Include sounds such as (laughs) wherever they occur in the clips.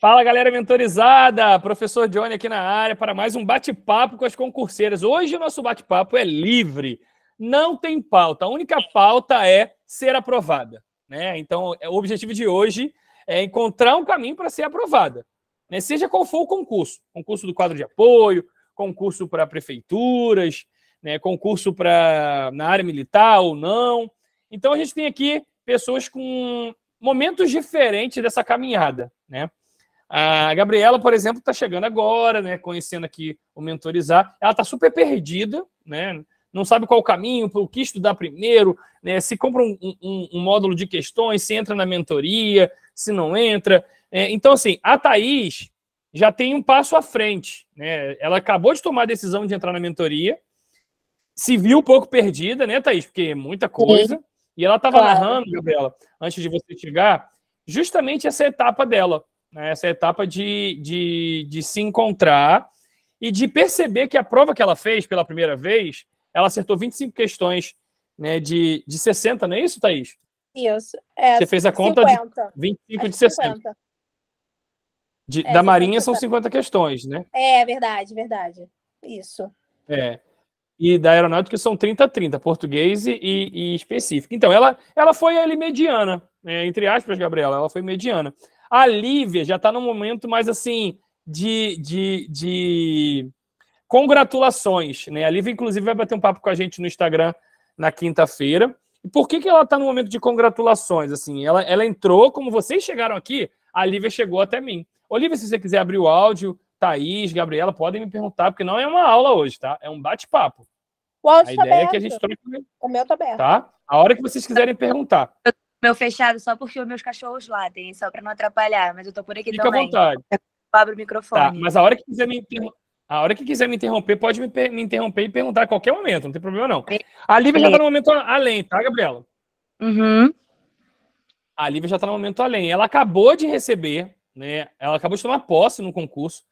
Fala galera mentorizada, professor Johnny aqui na área para mais um bate-papo com as concurseiras. Hoje o nosso bate-papo é livre, não tem pauta. A única pauta é ser aprovada, né? Então, é, o objetivo de hoje é encontrar um caminho para ser aprovada, né? Seja qual for o concurso, concurso do quadro de apoio, concurso para prefeituras, né? Concurso para na área militar ou não. Então a gente tem aqui pessoas com momentos diferentes dessa caminhada, né? A Gabriela, por exemplo, está chegando agora, né, conhecendo aqui o Mentorizar. Ela está super perdida, né, não sabe qual o caminho, o que estudar primeiro, né, se compra um, um, um, módulo de questões, se entra na mentoria, se não entra. É, então, assim, a Thaís já tem um passo à frente. Né, ela acabou de tomar a decisão de entrar na mentoria, se viu um pouco perdida, né, Thaís? Porque é muita coisa. Sim. E ela estava claro. narrando, Gabriela, antes de você chegar, justamente essa etapa dela. Né? Essa etapa de, de, de se encontrar e de perceber que a prova que ela fez pela primeira vez, ela acertou 25 questões né, de, de 60, não é isso, Thaís? Isso. É, Você fez a conta 50. de 25 Acho é de 60. 50. De, é, da Marinha são 50 questões, né? É, verdade, verdade. Isso. É. E da aeronáutica são 30 30, português e, e específico. Então, ela, ela foi ali mediana, né, entre aspas, Gabriela, ela foi mediana. A Lívia já está num momento mais assim de, de, de congratulações. Né? A Lívia, inclusive, vai bater um papo com a gente no Instagram na quinta-feira. E por que, que ela está no momento de congratulações? Assim, ela, ela entrou, como vocês chegaram aqui, a Lívia chegou até mim. Olivia, se você quiser abrir o áudio, Thaís, Gabriela, podem me perguntar, porque não é uma aula hoje, tá? É um bate-papo. O áudio a tá ideia aberto. é que a gente O meu tá aberto. Tá? A hora que vocês quiserem perguntar. Eu meu fechado só porque os meus cachorros latem, só para não atrapalhar, mas eu tô por aqui Fica também. Fica à vontade. Eu abro o microfone. Tá, mas a hora que quiser me interromper, a hora que quiser me interromper, pode me, me interromper e perguntar a qualquer momento, não tem problema não. A Lívia já tá no momento além, tá, Gabriela? Uhum. A Lívia já tá no momento além. Ela acabou de receber, né? Ela acabou de tomar posse no concurso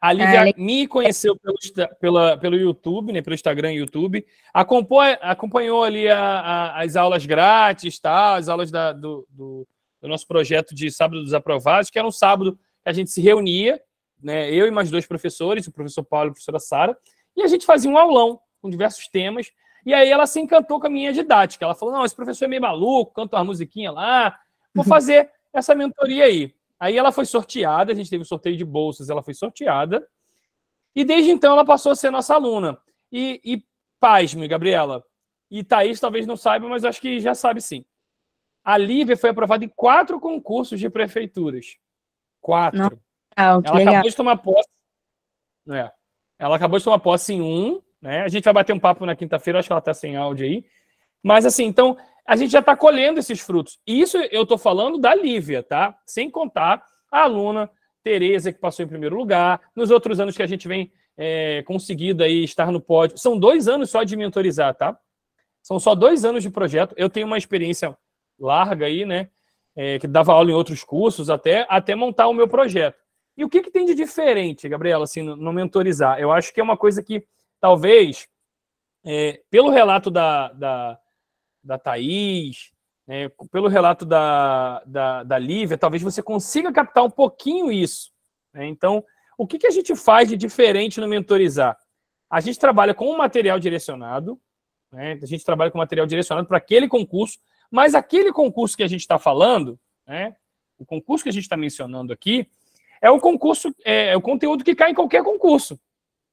a Lívia é, me conheceu pelo, pela, pelo YouTube, né, pelo Instagram e YouTube. Acompanhou acompanhou ali a, a, as aulas grátis, tá? as aulas da, do, do, do, nosso projeto de Sábado dos Aprovados, que era um sábado que a gente se reunia, né, eu e mais dois professores, o professor Paulo e a professora Sara, e a gente fazia um aulão com diversos temas. E aí ela se encantou com a minha didática. Ela falou: não, esse professor é meio maluco, canta uma musiquinha lá, vou (laughs) fazer essa mentoria aí. Aí ela foi sorteada, a gente teve um sorteio de bolsas, ela foi sorteada. E desde então ela passou a ser nossa aluna. E, e pasme, Gabriela. E Thaís talvez não saiba, mas acho que já sabe sim. A Lívia foi aprovada em quatro concursos de prefeituras. Quatro. Ah, ela acabou de tomar posse. É. Ela acabou de tomar posse em um. Né? A gente vai bater um papo na quinta-feira, acho que ela está sem áudio aí. Mas assim, então, a gente já está colhendo esses frutos. E isso eu estou falando da Lívia, tá? Sem contar a aluna Tereza, que passou em primeiro lugar, nos outros anos que a gente vem é, aí estar no pódio. São dois anos só de mentorizar, tá? São só dois anos de projeto. Eu tenho uma experiência larga aí, né? É, que dava aula em outros cursos até, até montar o meu projeto. E o que, que tem de diferente, Gabriela, assim, no, no mentorizar? Eu acho que é uma coisa que talvez, é, pelo relato da, da da Thaís, né? pelo relato da, da, da, Lívia, talvez você consiga captar um pouquinho isso. Né? Então, o que, que a gente faz de diferente no mentorizar? A gente trabalha com um material direcionado, né? a gente trabalha com material direcionado para aquele concurso, mas aquele concurso que a gente está falando, né? o concurso que a gente está mencionando aqui, é o concurso, é, é, o conteúdo que cai em qualquer concurso.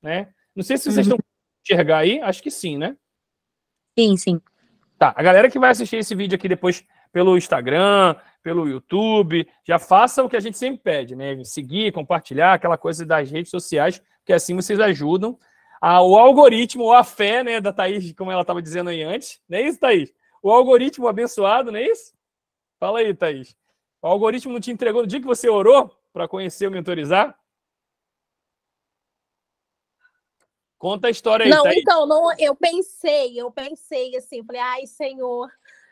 Né? Não sei se vocês uhum. estão enxergar aí, acho que sim, né? Sim, sim. Tá, a galera que vai assistir esse vídeo aqui depois pelo Instagram, pelo YouTube, já faça o que a gente sempre pede, né? Seguir, compartilhar, aquela coisa das redes sociais, que assim vocês ajudam a, o algoritmo, a fé, né, da Thaís, como ela estava dizendo aí antes. Não é isso, Thaís? O algoritmo abençoado, não é isso? Fala aí, Thaís. O algoritmo não te entregou no dia que você orou para conhecer ou mentorizar? Conta a história aí. Não, tá aí. então, não, eu pensei, eu pensei assim, falei, ai, senhor,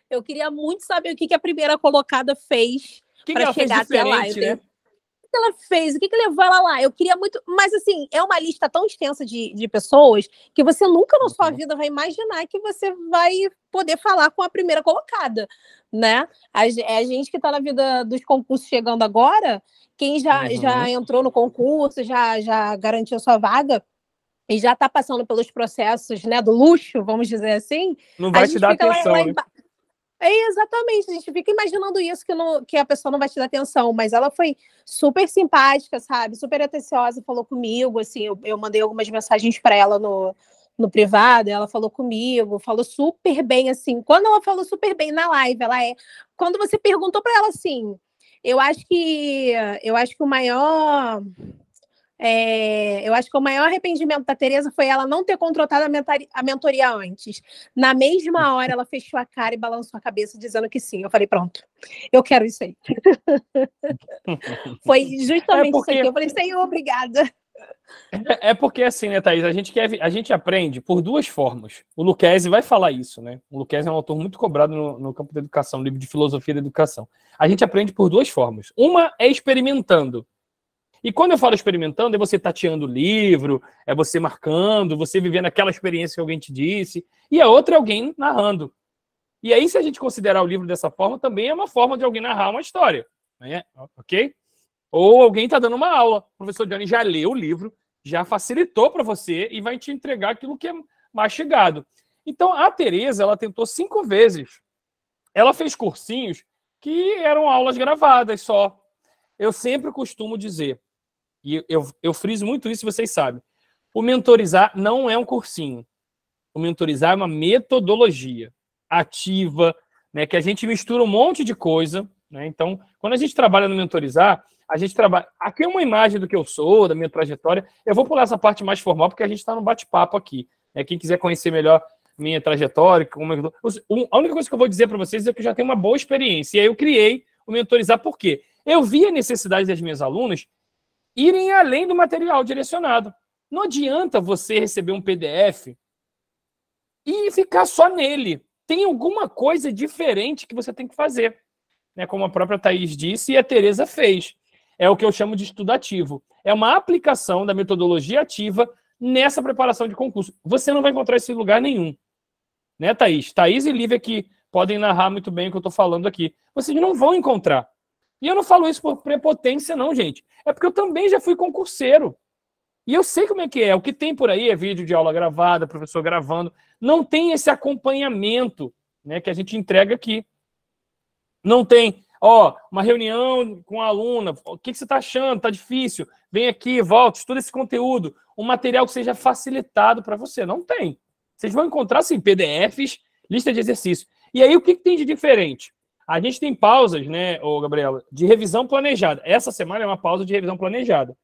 eu queria muito saber o que, que a primeira colocada fez para chegar até lá. né? O que ela fez? O que, que levou ela lá? Eu queria muito. Mas, assim, é uma lista tão extensa de, de pessoas que você nunca na sua uhum. vida vai imaginar que você vai poder falar com a primeira colocada, né? A, é a gente que está na vida dos concursos chegando agora, quem já, uhum. já entrou no concurso, já, já garantiu sua vaga e já está passando pelos processos né, do luxo, vamos dizer assim. Não vai te dar atenção. Lá, lá emba... é, exatamente, a gente fica imaginando isso, que, não, que a pessoa não vai te dar atenção, mas ela foi super simpática, sabe? Super atenciosa, falou comigo, assim, eu, eu mandei algumas mensagens para ela no, no privado, ela falou comigo, falou super bem, assim. Quando ela falou super bem na live, ela é. Quando você perguntou para ela assim, eu acho que eu acho que o maior é, eu acho que o maior arrependimento da Tereza foi ela não ter contratado a, mentoria, a mentoria antes. Na mesma hora, ela fechou a cara e balançou a cabeça, dizendo que sim. Eu falei, pronto, eu quero isso aí. (laughs) foi é justamente é porque... isso aí. Eu falei, senhor, obrigada. É, é, porque assim, né, Thaís? A gente, quer, a gente aprende por duas formas. O Lucchese vai falar isso, né? O Lucchese é um autor muito cobrado no, no campo da educação, livro de filosofia da educação. A gente aprende por duas formas. Uma é experimentando. E quando eu falo experimentando, é você tateando o livro, é você marcando, você vivendo aquela experiência que alguém te disse, e a outra é alguém narrando. E aí, se a gente considerar o livro dessa forma, também é uma forma de alguém narrar uma história. Né? Ok? Ou alguém está dando uma aula. O professor Johnny já leu o livro, já facilitou para você e vai te entregar aquilo que é mais chegado. Então, a Tereza, ela tentou cinco vezes. Ela fez cursinhos que eram aulas gravadas só. Eu sempre costumo dizer, e eu, eu friso muito isso, vocês sabem. O mentorizar não é um cursinho. O mentorizar é uma metodologia ativa, né, que a gente mistura um monte de coisa. Né? Então, quando a gente trabalha no mentorizar, a gente trabalha. Aqui é uma imagem do que eu sou, da minha trajetória. Eu vou pular essa parte mais formal, porque a gente está no bate-papo aqui. Né? Quem quiser conhecer melhor minha trajetória, como eu... a única coisa que eu vou dizer para vocês é que eu já tenho uma boa experiência. E aí eu criei o mentorizar, por quê? Eu vi a necessidade das minhas alunas irem além do material direcionado. Não adianta você receber um PDF e ficar só nele. Tem alguma coisa diferente que você tem que fazer. Né? Como a própria Thaís disse e a Tereza fez. É o que eu chamo de estudativo. É uma aplicação da metodologia ativa nessa preparação de concurso. Você não vai encontrar esse lugar nenhum. Né, Thaís? Thaís e Lívia que podem narrar muito bem o que eu estou falando aqui. Vocês não vão encontrar. E eu não falo isso por prepotência, não, gente. É porque eu também já fui concurseiro. E eu sei como é que é. O que tem por aí é vídeo de aula gravada, professor gravando. Não tem esse acompanhamento né, que a gente entrega aqui. Não tem, ó, uma reunião com a aluna. O que, que você está achando? Está difícil? Vem aqui, volta, estuda esse conteúdo. Um material que seja facilitado para você. Não tem. Vocês vão encontrar, sim, PDFs, lista de exercícios. E aí, o que, que tem de diferente? A gente tem pausas, né, ô Gabriela, de revisão planejada. Essa semana é uma pausa de revisão planejada.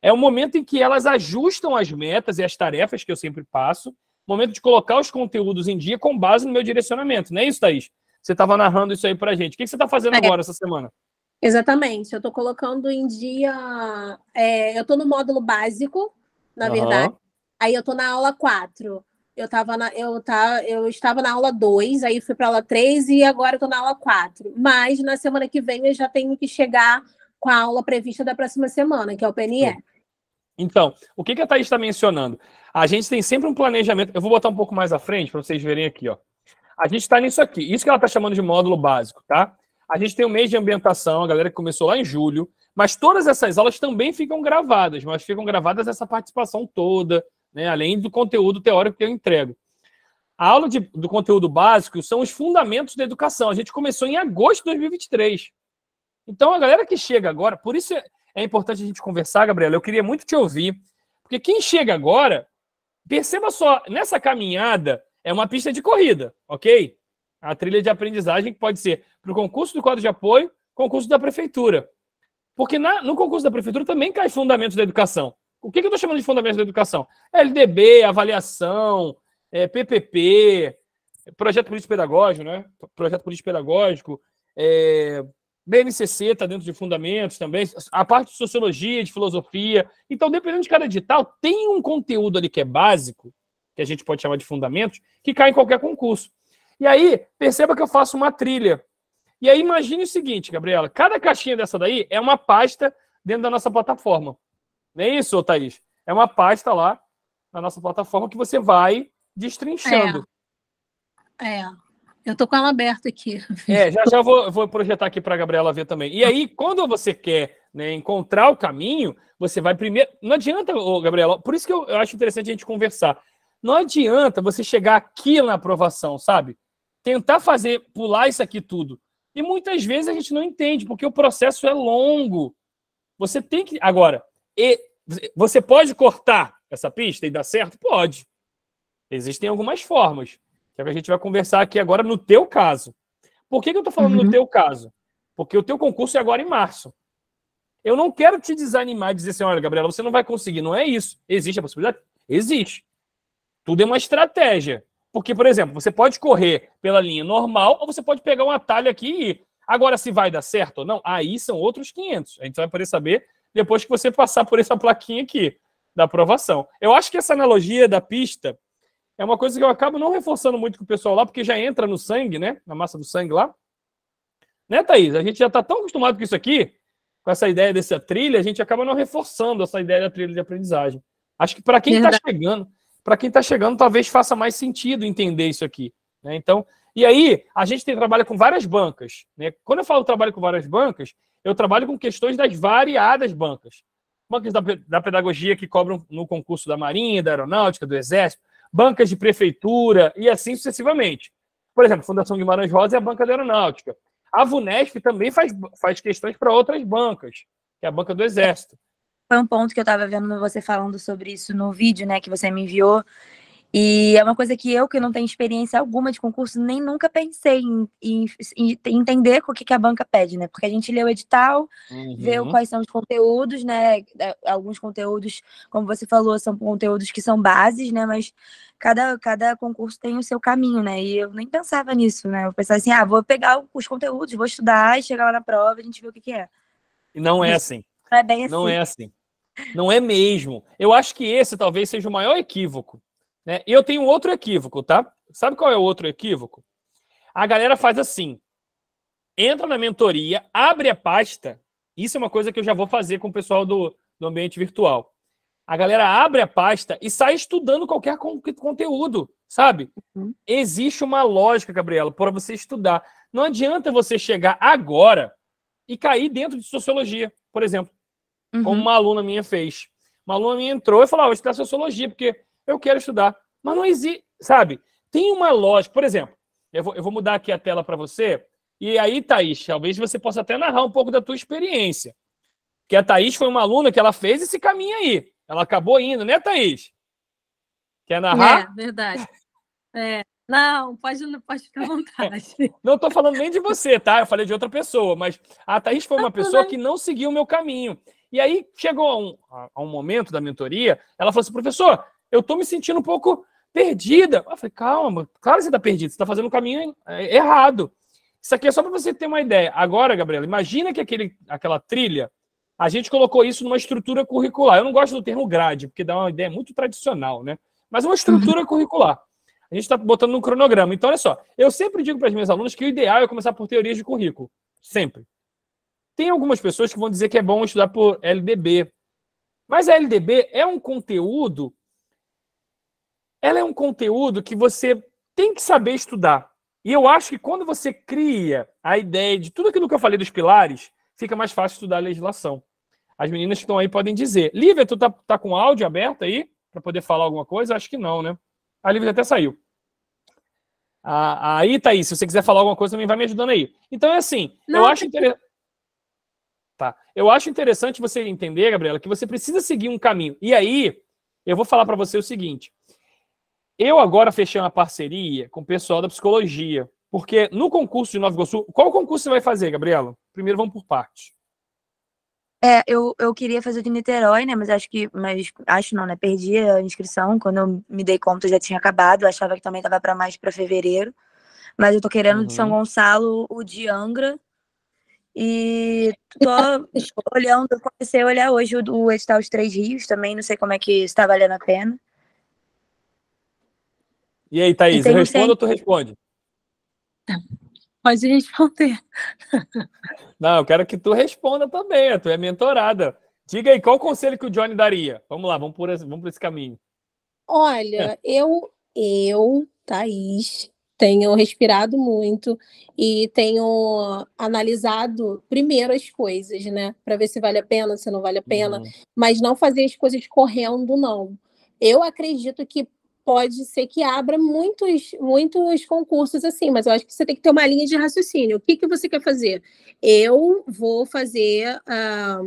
É o momento em que elas ajustam as metas e as tarefas que eu sempre passo, momento de colocar os conteúdos em dia com base no meu direcionamento. Não é isso, Thaís? Você estava narrando isso aí para gente. O que você está fazendo é. agora essa semana? Exatamente. Eu estou colocando em dia. É, eu estou no módulo básico, na uhum. verdade. Aí eu estou na aula 4 eu tava na, eu, tá, eu estava na aula 2, aí fui para aula 3 e agora estou na aula 4. Mas na semana que vem eu já tenho que chegar com a aula prevista da próxima semana, que é o PNE. Então, o que, que a Thaís está mencionando? A gente tem sempre um planejamento. Eu vou botar um pouco mais à frente para vocês verem aqui, ó. A gente está nisso aqui. Isso que ela está chamando de módulo básico, tá? A gente tem o um mês de ambientação, a galera que começou lá em julho, mas todas essas aulas também ficam gravadas, mas ficam gravadas essa participação toda, né? além do conteúdo teórico que eu entrego. A aula de, do conteúdo básico são os fundamentos da educação. A gente começou em agosto de 2023. Então, a galera que chega agora, por isso é, é importante a gente conversar, Gabriela. Eu queria muito te ouvir, porque quem chega agora, perceba só, nessa caminhada é uma pista de corrida, ok? A trilha de aprendizagem que pode ser para o concurso do quadro de apoio, concurso da prefeitura. Porque na, no concurso da prefeitura também cai fundamentos da educação. O que, que eu estou chamando de fundamentos da educação? LDB, avaliação, é, PPP, projeto político pedagógico, né? Projeto político pedagógico, é, BNCC está dentro de fundamentos também, a parte de sociologia, de filosofia. Então, dependendo de cada edital, tem um conteúdo ali que é básico, que a gente pode chamar de fundamentos, que cai em qualquer concurso. E aí, perceba que eu faço uma trilha. E aí, imagine o seguinte, Gabriela: cada caixinha dessa daí é uma pasta dentro da nossa plataforma. Não é isso, Thaís? É uma pasta lá na nossa plataforma que você vai destrinchando. É. é. Eu tô com ela aberta aqui. É, já já vou, vou projetar aqui para a Gabriela ver também. E aí, quando você quer né, encontrar o caminho, você vai primeiro. Não adianta, ô, Gabriela, por isso que eu, eu acho interessante a gente conversar. Não adianta você chegar aqui na aprovação, sabe? Tentar fazer, pular isso aqui tudo. E muitas vezes a gente não entende, porque o processo é longo. Você tem que. Agora, e você pode cortar essa pista e dar certo? Pode. Existem algumas formas, é que a gente vai conversar aqui agora no teu caso. Por que, que eu estou falando uhum. no teu caso? Porque o teu concurso é agora em março. Eu não quero te desanimar e dizer assim, olha, Gabriela, você não vai conseguir. Não é isso. Existe a possibilidade? Existe. Tudo é uma estratégia. Porque, por exemplo, você pode correr pela linha normal ou você pode pegar um atalho aqui e ir. Agora, se vai dar certo ou não, aí são outros 500. A gente vai poder saber depois que você passar por essa plaquinha aqui da aprovação. Eu acho que essa analogia da pista é uma coisa que eu acabo não reforçando muito com o pessoal lá, porque já entra no sangue, né? Na massa do sangue lá. Né, Thaís? A gente já está tão acostumado com isso aqui, com essa ideia dessa trilha, a gente acaba não reforçando essa ideia da trilha de aprendizagem. Acho que para quem está chegando, para quem está chegando, talvez faça mais sentido entender isso aqui. Né? Então, e aí, a gente tem, trabalho com várias bancas. Né? Quando eu falo trabalho com várias bancas, eu trabalho com questões das variadas bancas. Bancas da, da pedagogia que cobram no concurso da Marinha, da Aeronáutica, do Exército, bancas de prefeitura e assim sucessivamente. Por exemplo, Fundação Guimarães Rosa é a banca da Aeronáutica. A VUNESP também faz, faz questões para outras bancas, que é a banca do Exército. Foi um ponto que eu estava vendo você falando sobre isso no vídeo, né, que você me enviou, e é uma coisa que eu, que não tenho experiência alguma de concurso, nem nunca pensei em, em, em entender o que, que a banca pede, né? Porque a gente lê o edital, uhum. vê quais são os conteúdos, né? É, alguns conteúdos, como você falou, são conteúdos que são bases, né? Mas cada, cada concurso tem o seu caminho, né? E eu nem pensava nisso, né? Eu pensava assim, ah, vou pegar os conteúdos, vou estudar e chegar lá na prova, a gente vê o que, que é. E não é assim. É bem assim. Não é assim. Não é mesmo. Eu acho que esse talvez seja o maior equívoco né? Eu tenho outro equívoco, tá? Sabe qual é o outro equívoco? A galera faz assim: entra na mentoria, abre a pasta. Isso é uma coisa que eu já vou fazer com o pessoal do, do ambiente virtual. A galera abre a pasta e sai estudando qualquer con conteúdo, sabe? Uhum. Existe uma lógica, Gabriela, para você estudar. Não adianta você chegar agora e cair dentro de sociologia, por exemplo, uhum. como uma aluna minha fez. Uma aluna minha entrou e falou: ah, vou estudar sociologia, porque eu quero estudar. Mas não existe, sabe? Tem uma lógica, por exemplo, eu vou, eu vou mudar aqui a tela para você, e aí, Thaís, talvez você possa até narrar um pouco da tua experiência. Que a Thaís foi uma aluna que ela fez esse caminho aí. Ela acabou indo, né, Thaís? Quer narrar? É, verdade. É. Não, pode, pode ficar à vontade. (laughs) não estou falando nem de você, tá? Eu falei de outra pessoa, mas a Thaís foi uma pessoa né? que não seguiu o meu caminho. E aí chegou a um, a um momento da mentoria, ela falou assim, professor, eu tô me sentindo um pouco perdida. Eu falei, calma, claro que você tá perdido, você tá fazendo o caminho é, errado. Isso aqui é só para você ter uma ideia. Agora, Gabriela, imagina que aquele, aquela trilha, a gente colocou isso numa estrutura curricular. Eu não gosto do termo grade, porque dá uma ideia muito tradicional, né? Mas uma uhum. estrutura curricular. A gente está botando no cronograma. Então, olha só, eu sempre digo para as minhas alunas que o ideal é começar por teorias de currículo. Sempre. Tem algumas pessoas que vão dizer que é bom estudar por LDB. Mas a LDB é um conteúdo ela é um conteúdo que você tem que saber estudar. E eu acho que quando você cria a ideia de tudo aquilo que eu falei dos pilares, fica mais fácil estudar a legislação. As meninas que estão aí podem dizer. Lívia, tu tá, tá com áudio aberto aí para poder falar alguma coisa? Acho que não, né? A Lívia até saiu. Ah, aí, Thaís, se você quiser falar alguma coisa, também vai me ajudando aí. Então é assim, não, eu acho tá interessante. Tá. Eu acho interessante você entender, Gabriela, que você precisa seguir um caminho. E aí, eu vou falar para você o seguinte: eu agora fechei uma parceria com o pessoal da psicologia, porque no concurso de Nova Iguaçu, qual concurso você vai fazer, Gabriela? Primeiro vamos por parte. É, eu, eu queria fazer o de Niterói, né? Mas acho que. Mas acho não, né? Perdi a inscrição. Quando eu me dei conta, já tinha acabado. Eu achava que também estava para mais para fevereiro. Mas eu tô querendo uhum. de São uhum. Gonçalo o de Angra. E tô olhando, comecei a olhar hoje o, o edital Os Três Rios também. Não sei como é que está valendo a pena. E aí, Thaís, eu respondo ou tu responde? Pode responder. Não, eu quero que tu responda também, tu é mentorada. Diga aí, qual o conselho que o Johnny daria? Vamos lá, vamos por esse, vamos por esse caminho. Olha, eu, eu, Thaís, tenho respirado muito e tenho analisado primeiro as coisas, né? Para ver se vale a pena, se não vale a pena, uhum. mas não fazer as coisas correndo, não. Eu acredito que pode ser que abra muitos, muitos concursos assim, mas eu acho que você tem que ter uma linha de raciocínio. O que, que você quer fazer? Eu vou fazer ah,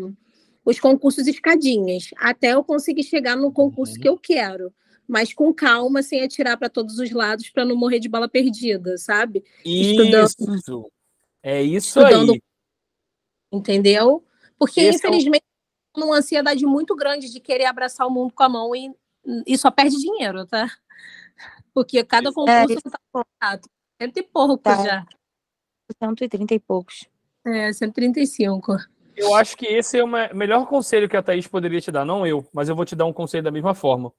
os concursos escadinhas, até eu conseguir chegar no concurso uhum. que eu quero. Mas com calma, sem atirar para todos os lados, para não morrer de bala perdida, sabe? Isso! Estudando, é isso estudando, aí! Entendeu? Porque, Esse é infelizmente, é um... uma ansiedade muito grande de querer abraçar o mundo com a mão e e só perde dinheiro, tá? Porque cada é, concurso é, tá barato. Cento e pouco tá. já. 130 e poucos. É, 135. Eu acho que esse é o melhor conselho que a Thaís poderia te dar, não eu, mas eu vou te dar um conselho da mesma forma.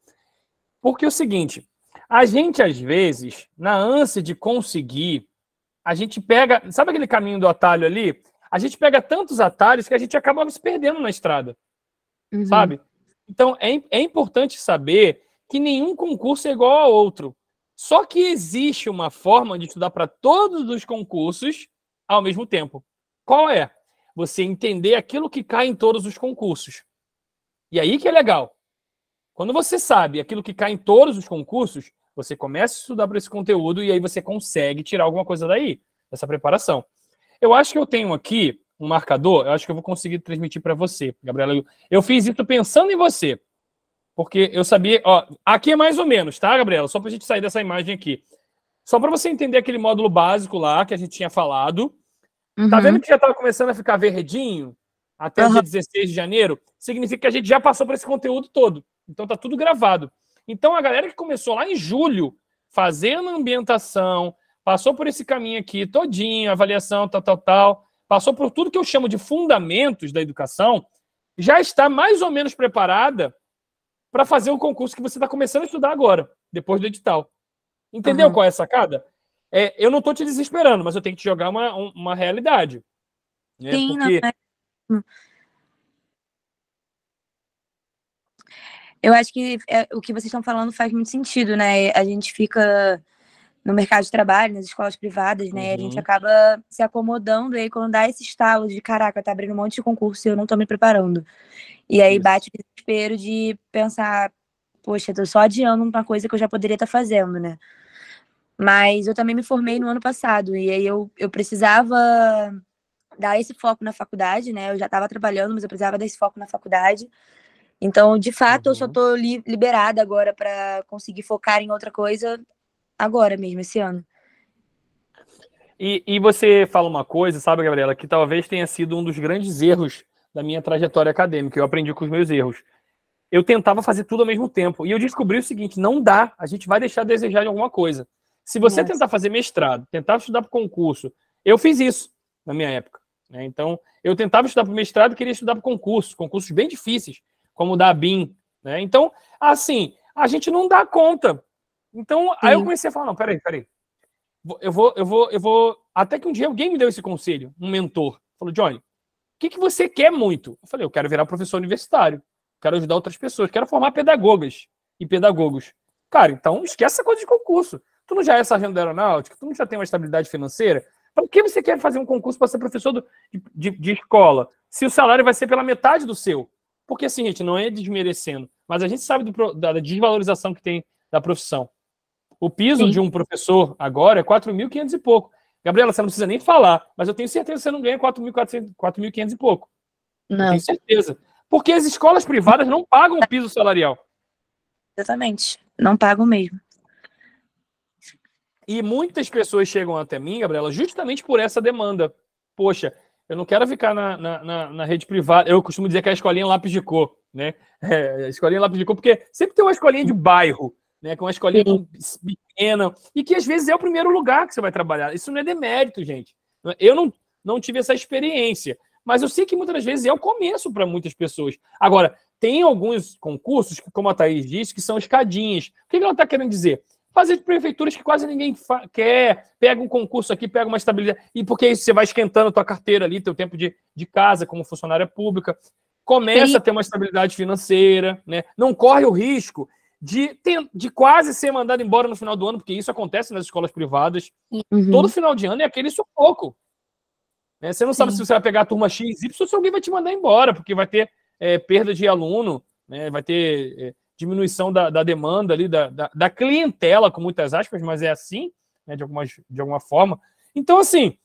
Porque é o seguinte, a gente às vezes, na ânsia de conseguir, a gente pega, sabe aquele caminho do atalho ali? A gente pega tantos atalhos que a gente acaba se perdendo na estrada. Uhum. Sabe? Então, é, é importante saber que nenhum concurso é igual a outro. Só que existe uma forma de estudar para todos os concursos ao mesmo tempo. Qual é? Você entender aquilo que cai em todos os concursos. E aí que é legal. Quando você sabe aquilo que cai em todos os concursos, você começa a estudar para esse conteúdo e aí você consegue tirar alguma coisa daí, dessa preparação. Eu acho que eu tenho aqui um marcador, eu acho que eu vou conseguir transmitir para você, Gabriela. Eu fiz isso pensando em você, porque eu sabia. Ó, aqui é mais ou menos, tá, Gabriela? Só para a gente sair dessa imagem aqui. Só para você entender aquele módulo básico lá que a gente tinha falado. Tá uhum. Tá vendo que já estava começando a ficar verdinho? Até uhum. dia 16 de janeiro? Significa que a gente já passou por esse conteúdo todo. Então tá tudo gravado. Então a galera que começou lá em julho, fazendo ambientação, passou por esse caminho aqui todinho, avaliação, tal, tal, tal passou por tudo que eu chamo de fundamentos da educação, já está mais ou menos preparada para fazer o concurso que você está começando a estudar agora, depois do edital. Entendeu uhum. qual é a sacada? É, eu não estou te desesperando, mas eu tenho que te jogar uma, uma realidade. Né? Sim, Porque... não é... Hum. Eu acho que é, o que vocês estão falando faz muito sentido, né? A gente fica no mercado de trabalho, nas escolas privadas, né? Uhum. A gente uhum. acaba se acomodando e aí quando dá esse estalo de caraca, tá abrindo um monte de concurso e eu não tô me preparando. E aí Isso. bate o desespero de pensar, poxa, tô só adiando uma coisa que eu já poderia estar tá fazendo, né? Mas eu também me formei no ano passado e aí eu, eu precisava dar esse foco na faculdade, né? Eu já estava trabalhando, mas eu precisava dar esse foco na faculdade. Então, de fato, uhum. eu só estou uhum. li liberada agora para conseguir focar em outra coisa agora mesmo, esse ano. E, e você fala uma coisa, sabe, Gabriela, que talvez tenha sido um dos grandes erros da minha trajetória acadêmica. Eu aprendi com os meus erros. Eu tentava fazer tudo ao mesmo tempo. E eu descobri o seguinte: não dá. A gente vai deixar a desejar de alguma coisa. Se você Nossa. tentar fazer mestrado, tentar estudar para concurso, eu fiz isso na minha época. Né? Então, eu tentava estudar para mestrado e queria estudar para concurso, concursos bem difíceis, como o da BIM. Né? Então, assim, a gente não dá conta então, Sim. aí eu comecei a falar, não, peraí, peraí. Eu vou, eu vou, eu vou. Até que um dia alguém me deu esse conselho, um mentor. Falou, Johnny, o que, que você quer muito? Eu falei, eu quero virar professor universitário, quero ajudar outras pessoas, quero formar pedagogas e pedagogos. Cara, então esquece essa coisa de concurso. Tu não já é sargento da aeronáutica, tu não já tem uma estabilidade financeira. Para que você quer fazer um concurso para ser professor do, de, de escola? Se o salário vai ser pela metade do seu. Porque assim, gente, não é desmerecendo. Mas a gente sabe do, da desvalorização que tem da profissão. O piso Sim. de um professor agora é 4.500 e pouco. Gabriela, você não precisa nem falar, mas eu tenho certeza que você não ganha 4.500 e pouco. Não. Eu tenho certeza. Porque as escolas privadas não pagam o piso salarial. Exatamente. Não pagam mesmo. E muitas pessoas chegam até mim, Gabriela, justamente por essa demanda. Poxa, eu não quero ficar na, na, na, na rede privada. Eu costumo dizer que é a escolinha lápis de cor, né? É, a escolinha lápis de cor, porque sempre tem uma escolinha de bairro né? Que é uma escolinha pequena. E que às vezes é o primeiro lugar que você vai trabalhar. Isso não é demérito, gente. Eu não, não tive essa experiência. Mas eu sei que muitas vezes é o começo para muitas pessoas. Agora, tem alguns concursos, que, como a Thaís disse, que são escadinhas. O que ela está querendo dizer? Fazer de prefeituras que quase ninguém quer, pega um concurso aqui, pega uma estabilidade. E porque isso, você vai esquentando a tua carteira ali, teu tempo de, de casa como funcionária pública. Começa Sim. a ter uma estabilidade financeira, né? Não corre o risco de, de quase ser mandado embora no final do ano, porque isso acontece nas escolas privadas. Uhum. Todo final de ano é aquele sufoco. Né? Você não sabe se você vai pegar a turma X, Y, se alguém vai te mandar embora, porque vai ter é, perda de aluno, né? vai ter é, diminuição da, da, demanda ali, da, da, da, clientela, com muitas aspas, mas é assim, né? de, algumas, de alguma forma. Então, assim,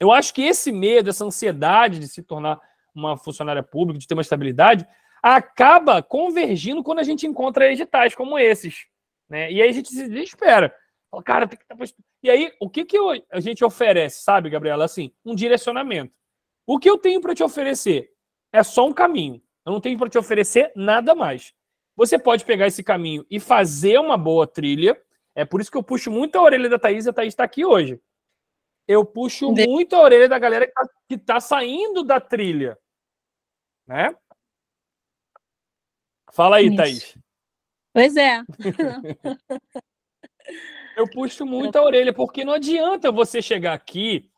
eu acho que esse medo, essa ansiedade de se tornar uma funcionária pública, de ter uma estabilidade, acaba convergindo quando a gente encontra editais como esses. Né? E aí a gente se desespera. Fala, cara, tem que estar tá E aí, o que, que a gente oferece, sabe, Gabriela? Assim, um direcionamento. O que eu tenho para te oferecer é só um caminho. Eu não tenho para te oferecer nada mais. Você pode pegar esse caminho e fazer uma boa trilha. É por isso que eu puxo muito a orelha da Thaís, a Thaís está aqui hoje. Eu puxo muito a orelha da galera que está tá saindo da trilha. Né? Fala aí, Isso. Thaís. Pois é. eu puxo (laughs) muito a orelha, porque não adianta você chegar aqui.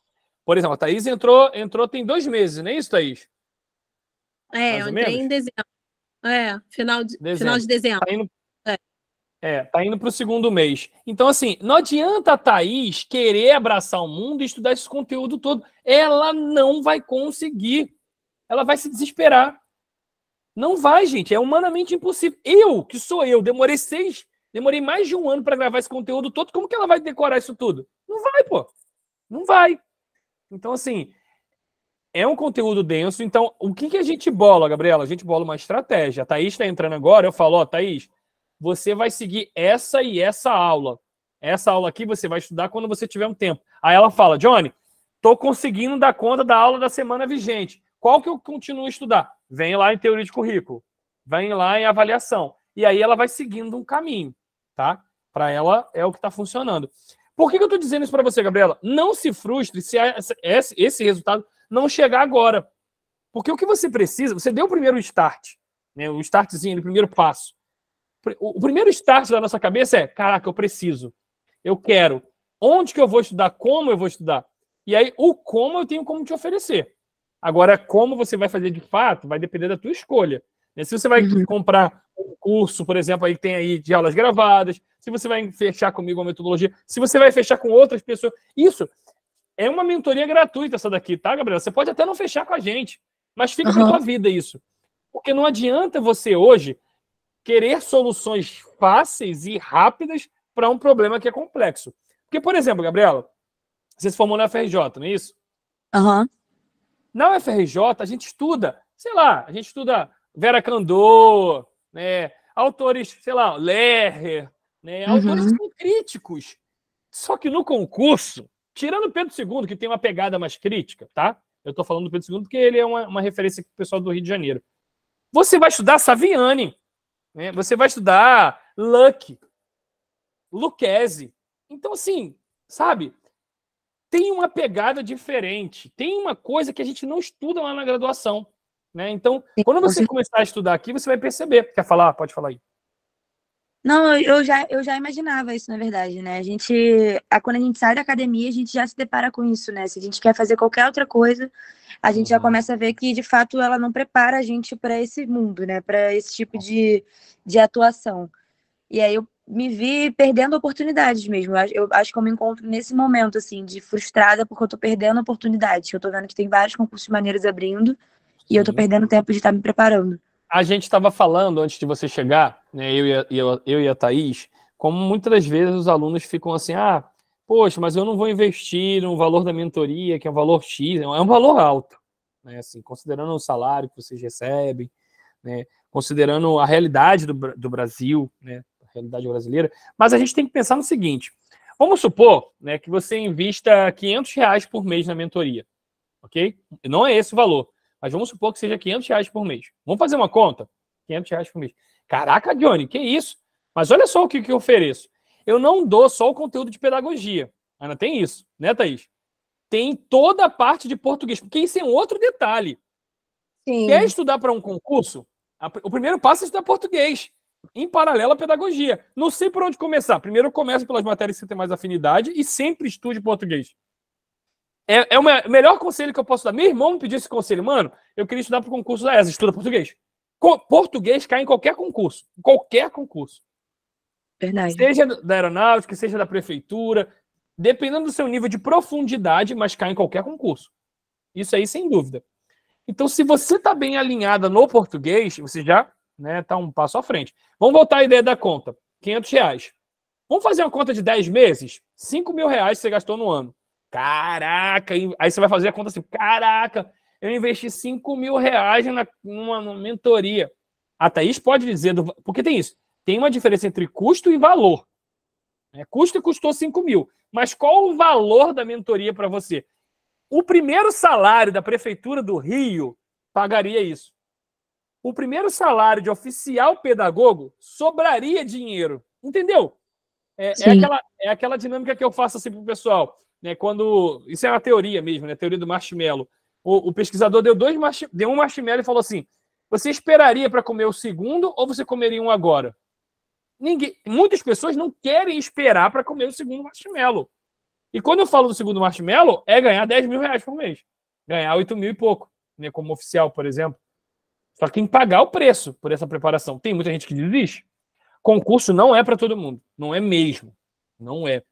Por exemplo, a Thaís entrou, entrou tem dois meses, não é isso, Thaís? É, Mais eu entrei em dezembro. É, final de dezembro. Final de dezembro. Tá indo, é. é, tá indo pro segundo mês. Então, assim, não adianta a Thaís querer abraçar o mundo e estudar esse conteúdo todo. Ela não vai conseguir. Ela vai se desesperar. Não vai, gente. É humanamente impossível. Eu, que sou eu, demorei seis, demorei mais de um ano para gravar esse conteúdo todo. Como que ela vai decorar isso tudo? Não vai, pô. Não vai. Então, assim, é um conteúdo denso. Então, o que, que a gente bola, Gabriela? A gente bola uma estratégia. A Thaís está entrando agora. Eu falo, ó, Thaís, você vai seguir essa e essa aula. Essa aula aqui você vai estudar quando você tiver um tempo. Aí ela fala, Johnny, tô conseguindo dar conta da aula da semana vigente. Qual que eu continuo a estudar? Vem lá em teoria de currículo, vem lá em avaliação. E aí ela vai seguindo um caminho, tá? Para ela é o que está funcionando. Por que, que eu estou dizendo isso para você, Gabriela? Não se frustre se esse resultado não chegar agora. Porque o que você precisa, você deu o primeiro start, né? o startzinho, o primeiro passo. O primeiro start da nossa cabeça é: caraca, eu preciso, eu quero, onde que eu vou estudar, como eu vou estudar. E aí, o como eu tenho como te oferecer. Agora, como você vai fazer de fato, vai depender da tua escolha. Né? Se você vai uhum. comprar um curso, por exemplo, aí tem aí de aulas gravadas, se você vai fechar comigo uma metodologia, se você vai fechar com outras pessoas. Isso é uma mentoria gratuita essa daqui, tá, Gabriela? Você pode até não fechar com a gente, mas fica uhum. na tua vida isso. Porque não adianta você hoje querer soluções fáceis e rápidas para um problema que é complexo. Porque, por exemplo, Gabriela, você se formou na FRJ, não é isso? Aham. Uhum. Na UFRJ, a gente estuda, sei lá, a gente estuda Vera Candor, né, autores, sei lá, Lerrer, né, uhum. autores que são críticos. Só que no concurso, tirando Pedro II, que tem uma pegada mais crítica, tá? Eu estou falando do Pedro II porque ele é uma, uma referência para o pessoal do Rio de Janeiro. Você vai estudar Saviani, né? você vai estudar Luck, Lucchese. Então, assim, sabe? tem uma pegada diferente, tem uma coisa que a gente não estuda lá na graduação. Né? Então, quando você começar a estudar aqui, você vai perceber. Quer falar? Pode falar aí. Não, eu já, eu já imaginava isso, na verdade, né? A gente, a, quando a gente sai da academia, a gente já se depara com isso, né? Se a gente quer fazer qualquer outra coisa, a gente uhum. já começa a ver que, de fato, ela não prepara a gente para esse mundo, né? Para esse tipo de, de atuação. E aí eu me vi perdendo oportunidades mesmo. Eu, acho que eu me encontro nesse momento, assim, de frustrada porque eu tô perdendo oportunidades. Eu tô vendo que tem vários concursos maneiros abrindo e eu tô perdendo tempo de estar tá me preparando. A gente estava falando antes de você chegar, né, eu, e a, eu, eu e a Thaís, como muitas vezes os alunos ficam assim, ah, poxa, mas eu não vou investir no valor da mentoria, que é um valor X, é um é valor alto, né, assim, considerando o salário que vocês recebem, né, considerando a realidade do, do Brasil, né, realidade brasileira, mas a gente tem que pensar no seguinte: vamos supor né, que você invista 500 reais por mês na mentoria, ok? Não é esse o valor, mas vamos supor que seja 500 reais por mês. Vamos fazer uma conta? 500 reais por mês. Caraca, Johnny, que isso? Mas olha só o que, que eu ofereço. Eu não dou só o conteúdo de pedagogia. Ainda tem isso, né, Thaís? Tem toda a parte de português, porque isso é um outro detalhe. Sim. Quer estudar para um concurso? O primeiro passo é estudar português em paralelo à pedagogia. Não sei por onde começar. Primeiro comece pelas matérias que você tem mais afinidade e sempre estude português. É, é o melhor conselho que eu posso dar. Meu irmão me pediu esse conselho. Mano, eu queria estudar para o concurso da ESA. Estuda português. Português cai em qualquer concurso. Qualquer concurso. Verdade. Seja da aeronáutica, seja da prefeitura. Dependendo do seu nível de profundidade, mas cai em qualquer concurso. Isso aí, sem dúvida. Então, se você está bem alinhada no português, você já né? Tá um passo à frente. Vamos voltar à ideia da conta. 500 reais. Vamos fazer uma conta de 10 meses? 5 mil reais você gastou no ano. Caraca! Aí você vai fazer a conta assim, caraca, eu investi 5 mil reais na, numa, numa mentoria. A Thaís pode dizer, do, porque tem isso, tem uma diferença entre custo e valor. Né? Custo custou 5 mil, mas qual o valor da mentoria para você? O primeiro salário da Prefeitura do Rio pagaria isso o primeiro salário de oficial pedagogo sobraria dinheiro. Entendeu? É, é, aquela, é aquela dinâmica que eu faço assim para o pessoal. Né? Quando, isso é uma teoria mesmo, né? teoria do marshmallow. O, o pesquisador deu, dois marsh, deu um marshmallow e falou assim: você esperaria para comer o segundo ou você comeria um agora? Ninguém, muitas pessoas não querem esperar para comer o segundo marshmallow. E quando eu falo do segundo marshmallow, é ganhar 10 mil reais por mês. Ganhar 8 mil e pouco, né? como oficial, por exemplo. Só que tem que pagar o preço por essa preparação. Tem muita gente que desiste. Concurso não é para todo mundo. Não é mesmo. Não é.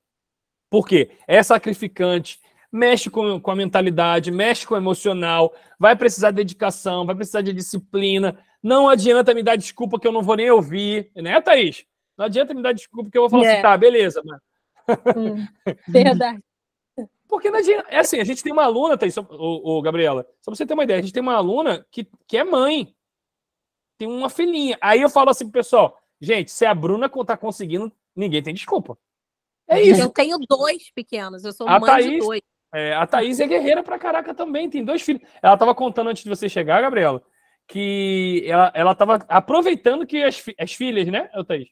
Por quê? É sacrificante, mexe com, com a mentalidade, mexe com o emocional, vai precisar de dedicação, vai precisar de disciplina. Não adianta me dar desculpa que eu não vou nem ouvir, né, Thaís? Não adianta me dar desculpa que eu vou falar é. assim, tá, beleza, mas. Hum, verdade. Porque não adianta. É assim, a gente tem uma aluna, Thaís, ô, Gabriela, só pra você ter uma ideia, a gente tem uma aluna que, que é mãe tem uma filhinha. Aí eu falo assim pro pessoal, gente, se a Bruna tá conseguindo, ninguém tem desculpa. É isso. Eu tenho dois pequenos, eu sou a mãe Thaís, de dois. É, a Thaís é guerreira pra caraca também, tem dois filhos. Ela tava contando antes de você chegar, Gabriela, que ela, ela tava aproveitando que as, as filhas, né, Thaís?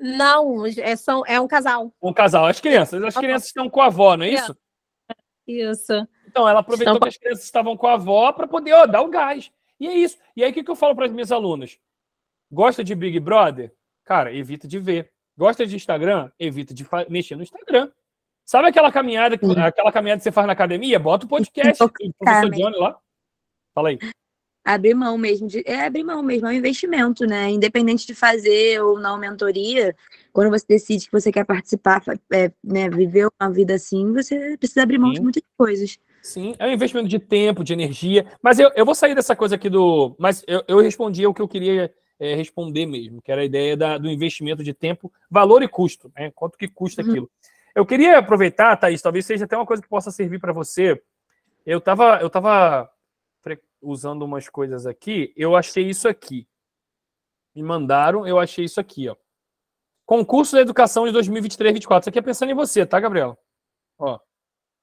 Não, é, são, é um casal. Um casal, as crianças. As crianças estão com a avó, não é isso? É. Isso. Então, ela aproveitou estão... que as crianças estavam com a avó para poder ó, dar o gás. E é isso. E aí, o que, que eu falo para as minhas alunas? Gosta de Big Brother? Cara, evita de ver. Gosta de Instagram? Evita de mexer no Instagram. Sabe aquela caminhada, que, uhum. aquela caminhada que você faz na academia? Bota o podcast do professor né? Johnny lá. Fala aí. Abrir mão mesmo, de, é abrir mão mesmo, é um investimento, né? Independente de fazer ou não mentoria, quando você decide que você quer participar, é, né, viver uma vida assim, você precisa abrir mão Sim. de muitas coisas. Sim, é um investimento de tempo, de energia. Mas eu, eu vou sair dessa coisa aqui do. Mas eu, eu respondi o que eu queria é, responder mesmo, que era a ideia da, do investimento de tempo, valor e custo, né? Quanto que custa uhum. aquilo. Eu queria aproveitar, Thaís, talvez seja até uma coisa que possa servir para você. Eu estava eu tava usando umas coisas aqui, eu achei isso aqui. Me mandaram, eu achei isso aqui, ó. Concurso da Educação de 2023 2024 Isso aqui é pensando em você, tá, Gabriel? Ó.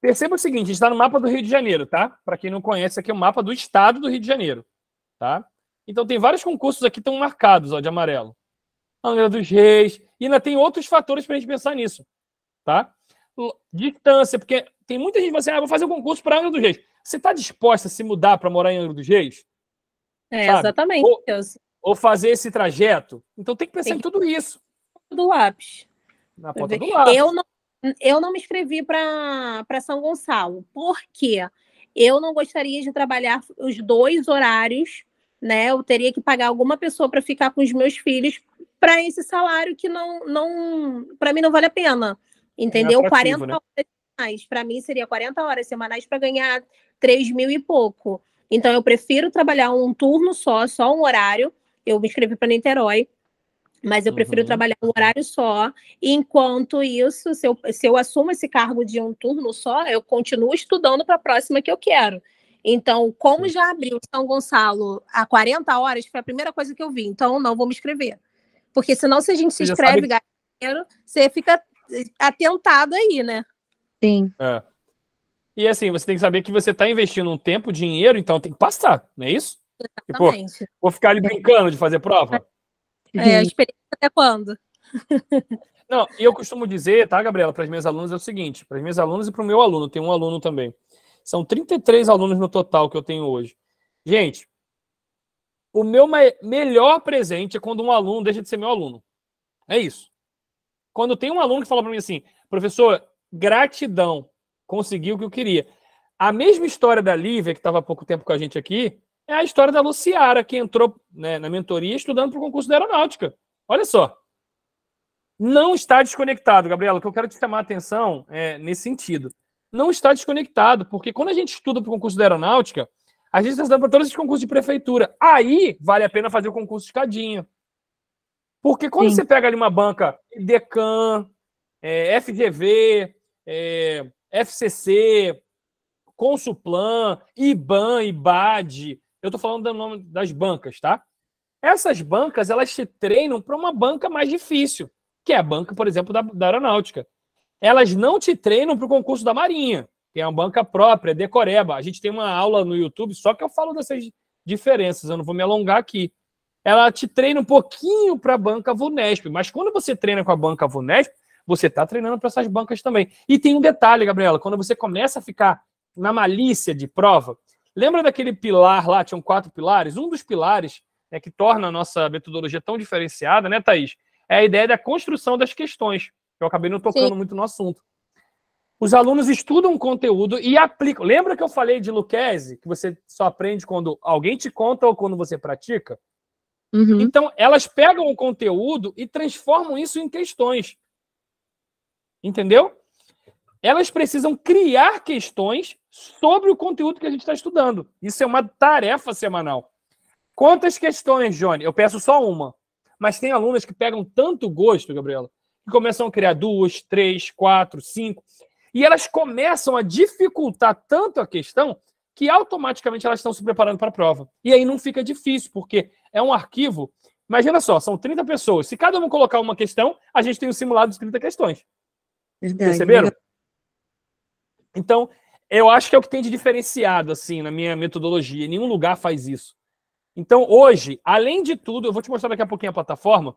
Perceba o seguinte, a gente está no mapa do Rio de Janeiro, tá? Para quem não conhece, aqui é o mapa do estado do Rio de Janeiro, tá? Então tem vários concursos aqui que estão marcados, ó, de amarelo. Angra dos Reis, e ainda tem outros fatores para a gente pensar nisso, tá? Distância, porque tem muita gente que fala assim, ah, vou fazer um concurso para Angra dos Reis. Você está disposta a se mudar para morar em Angra dos Reis? É, Sabe? exatamente. Ou, ou, fazer esse trajeto? Então tem que pensar tem que... em tudo isso. Do lápis. Na ponta do lápis. Eu não eu não me inscrevi para São Gonçalo. porque Eu não gostaria de trabalhar os dois horários, né? Eu teria que pagar alguma pessoa para ficar com os meus filhos para esse salário que não, não para mim não vale a pena. Entendeu? É 40 né? horas semanais. Para mim seria 40 horas semanais para ganhar 3 mil e pouco. Então eu prefiro trabalhar um turno só, só um horário. Eu me inscrevi para Niterói mas eu prefiro uhum. trabalhar um horário só. Enquanto isso, se eu, se eu assumo esse cargo de um turno só, eu continuo estudando para a próxima que eu quero. Então, como já abriu São Gonçalo há 40 horas, foi a primeira coisa que eu vi. Então, não vou me inscrever. Porque senão, se a gente se inscreve e sabe... dinheiro, você fica eh, atentado aí, né? Sim. É. E assim, você tem que saber que você está investindo um tempo, dinheiro, então tem que passar, não é isso? Tipo, Exatamente. vou ficar ali é. brincando de fazer prova? É, a experiência até quando? (laughs) Não, e eu costumo dizer, tá, Gabriela, para as minhas alunas é o seguinte: para as minhas alunas e para o meu aluno, tem um aluno também. São 33 alunos no total que eu tenho hoje. Gente, o meu melhor presente é quando um aluno deixa de ser meu aluno. É isso. Quando tem um aluno que fala para mim assim, professor, gratidão, conseguiu o que eu queria. A mesma história da Lívia, que estava há pouco tempo com a gente aqui, é a história da Luciara, que entrou né, na mentoria estudando para o concurso da aeronáutica. Olha só. Não está desconectado, Gabriela. O que eu quero te chamar a atenção é nesse sentido. Não está desconectado, porque quando a gente estuda para o concurso da aeronáutica, a gente está estudando para todos os concursos de prefeitura. Aí vale a pena fazer o concurso de escadinha. Porque quando Sim. você pega ali uma banca Decan, é, FGV, é, FCC, Consuplan, IBAN, IBAD, eu estou falando do nome das bancas, tá? Essas bancas, elas se treinam para uma banca mais difícil, que é a banca, por exemplo, da, da aeronáutica. Elas não te treinam para o concurso da Marinha, que é uma banca própria, decoreba. A gente tem uma aula no YouTube, só que eu falo dessas diferenças, eu não vou me alongar aqui. Ela te treina um pouquinho para a banca Vunesp, mas quando você treina com a banca Vunesp, você está treinando para essas bancas também. E tem um detalhe, Gabriela, quando você começa a ficar na malícia de prova, Lembra daquele pilar lá, tinham quatro pilares? Um dos pilares né, que torna a nossa metodologia tão diferenciada, né, Thaís? É a ideia da construção das questões. Eu acabei não tocando Sim. muito no assunto. Os alunos estudam um conteúdo e aplicam. Lembra que eu falei de Luquezzi, que você só aprende quando alguém te conta ou quando você pratica? Uhum. Então, elas pegam o conteúdo e transformam isso em questões. Entendeu? elas precisam criar questões sobre o conteúdo que a gente está estudando. Isso é uma tarefa semanal. Quantas questões, Johnny? Eu peço só uma. Mas tem alunas que pegam tanto gosto, Gabriela, que começam a criar duas, três, quatro, cinco. E elas começam a dificultar tanto a questão que automaticamente elas estão se preparando para a prova. E aí não fica difícil, porque é um arquivo. Imagina só, são 30 pessoas. Se cada um colocar uma questão, a gente tem um simulado de 30 questões. Verdade. Perceberam? Legal. Então, eu acho que é o que tem de diferenciado, assim, na minha metodologia. Nenhum lugar faz isso. Então, hoje, além de tudo, eu vou te mostrar daqui a pouquinho a plataforma.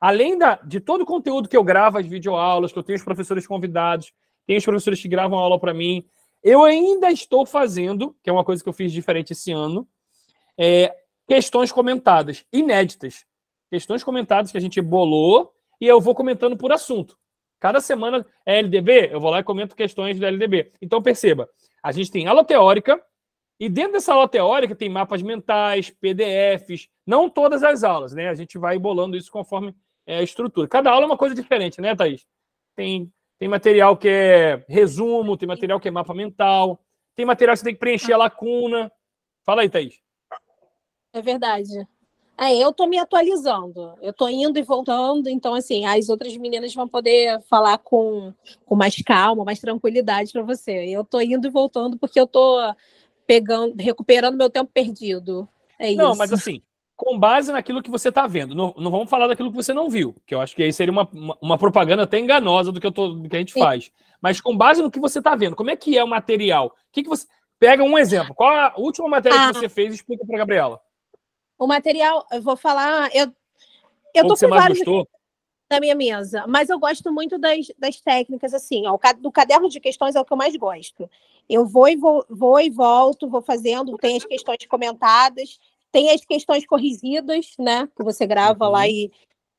Além da, de todo o conteúdo que eu gravo, as videoaulas, que eu tenho os professores convidados, tenho os professores que gravam aula para mim, eu ainda estou fazendo, que é uma coisa que eu fiz diferente esse ano, é, questões comentadas, inéditas. Questões comentadas que a gente bolou e eu vou comentando por assunto. Cada semana é LDB, eu vou lá e comento questões do LDB. Então perceba, a gente tem aula teórica, e dentro dessa aula teórica tem mapas mentais, PDFs, não todas as aulas, né? A gente vai bolando isso conforme é, a estrutura. Cada aula é uma coisa diferente, né, Thaís? Tem, tem material que é resumo, tem material que é mapa mental, tem material que você tem que preencher a lacuna. Fala aí, Thaís. É verdade. É, eu tô me atualizando, eu tô indo e voltando, então assim, as outras meninas vão poder falar com, com mais calma, mais tranquilidade para você. Eu tô indo e voltando porque eu tô pegando, recuperando meu tempo perdido. É não, mas assim, com base naquilo que você tá vendo, não, não vamos falar daquilo que você não viu, que eu acho que aí seria uma, uma, uma propaganda até enganosa do que, eu tô, do que a gente Sim. faz. Mas com base no que você tá vendo, como é que é o material? O que, que você. Pega um exemplo. Qual a última matéria ah. que você fez e explica para Gabriela? O material, eu vou falar, eu, eu Qual tô com vários na minha mesa, mas eu gosto muito das, das técnicas, assim, ó, do caderno de questões é o que eu mais gosto. Eu vou e, vou, vou e volto, vou fazendo, tem as questões comentadas, tem as questões corrigidas, né, que você grava uhum. lá e,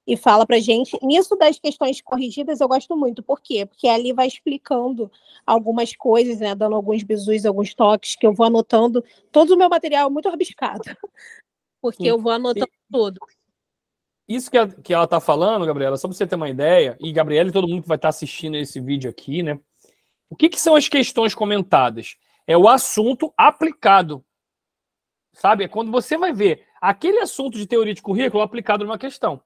e fala pra gente. Nisso das questões corrigidas eu gosto muito, por quê? Porque ali vai explicando algumas coisas, né, dando alguns bisus, alguns toques que eu vou anotando. Todo o meu material é muito (laughs) rabiscado porque Sim. eu vou anotando e, tudo. Isso que ela, que ela está falando, Gabriela, só para você ter uma ideia, e Gabriela e todo mundo que vai estar tá assistindo esse vídeo aqui, né? O que, que são as questões comentadas? É o assunto aplicado. Sabe? É quando você vai ver aquele assunto de teoria de currículo aplicado numa questão.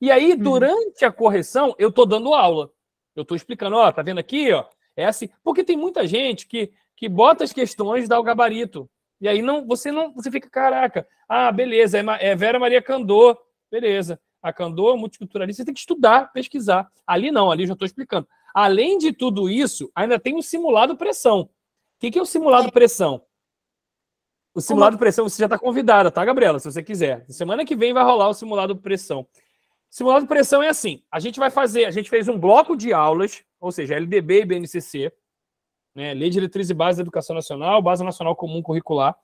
E aí, uhum. durante a correção, eu tô dando aula. Eu tô explicando, ó, tá vendo aqui, ó? É assim. Porque tem muita gente que, que bota as questões, dá o gabarito. E aí não, você não, você fica, caraca, ah, beleza, é, é, Vera Maria Candô, beleza. A Candô é multiculturalista, você tem que estudar, pesquisar. Ali não, ali eu já estou explicando. Além de tudo isso, ainda tem um simulado pressão. O que, que é o simulado pressão? O simulado pressão, você já está convidada, tá, Gabriela? Se você quiser. Semana que vem vai rolar o simulado pressão. Simulado pressão é assim: a gente vai fazer, a gente fez um bloco de aulas, ou seja, LDB e BNCC né? Lei de Diretriz e Base da Educação Nacional, Base Nacional Comum Curricular.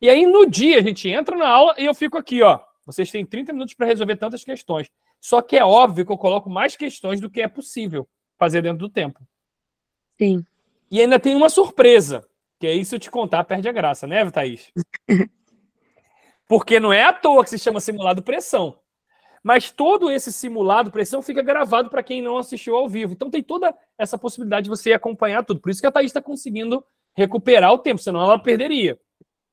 E aí, no dia, a gente entra na aula e eu fico aqui, ó. Vocês têm 30 minutos para resolver tantas questões. Só que é óbvio que eu coloco mais questões do que é possível fazer dentro do tempo. Sim. E ainda tem uma surpresa, que é isso eu te contar perde a graça, né, Thaís? (laughs) Porque não é à toa que se chama simulado pressão. Mas todo esse simulado pressão fica gravado para quem não assistiu ao vivo. Então tem toda essa possibilidade de você acompanhar tudo. Por isso que a Thaís está conseguindo recuperar o tempo, senão ela perderia.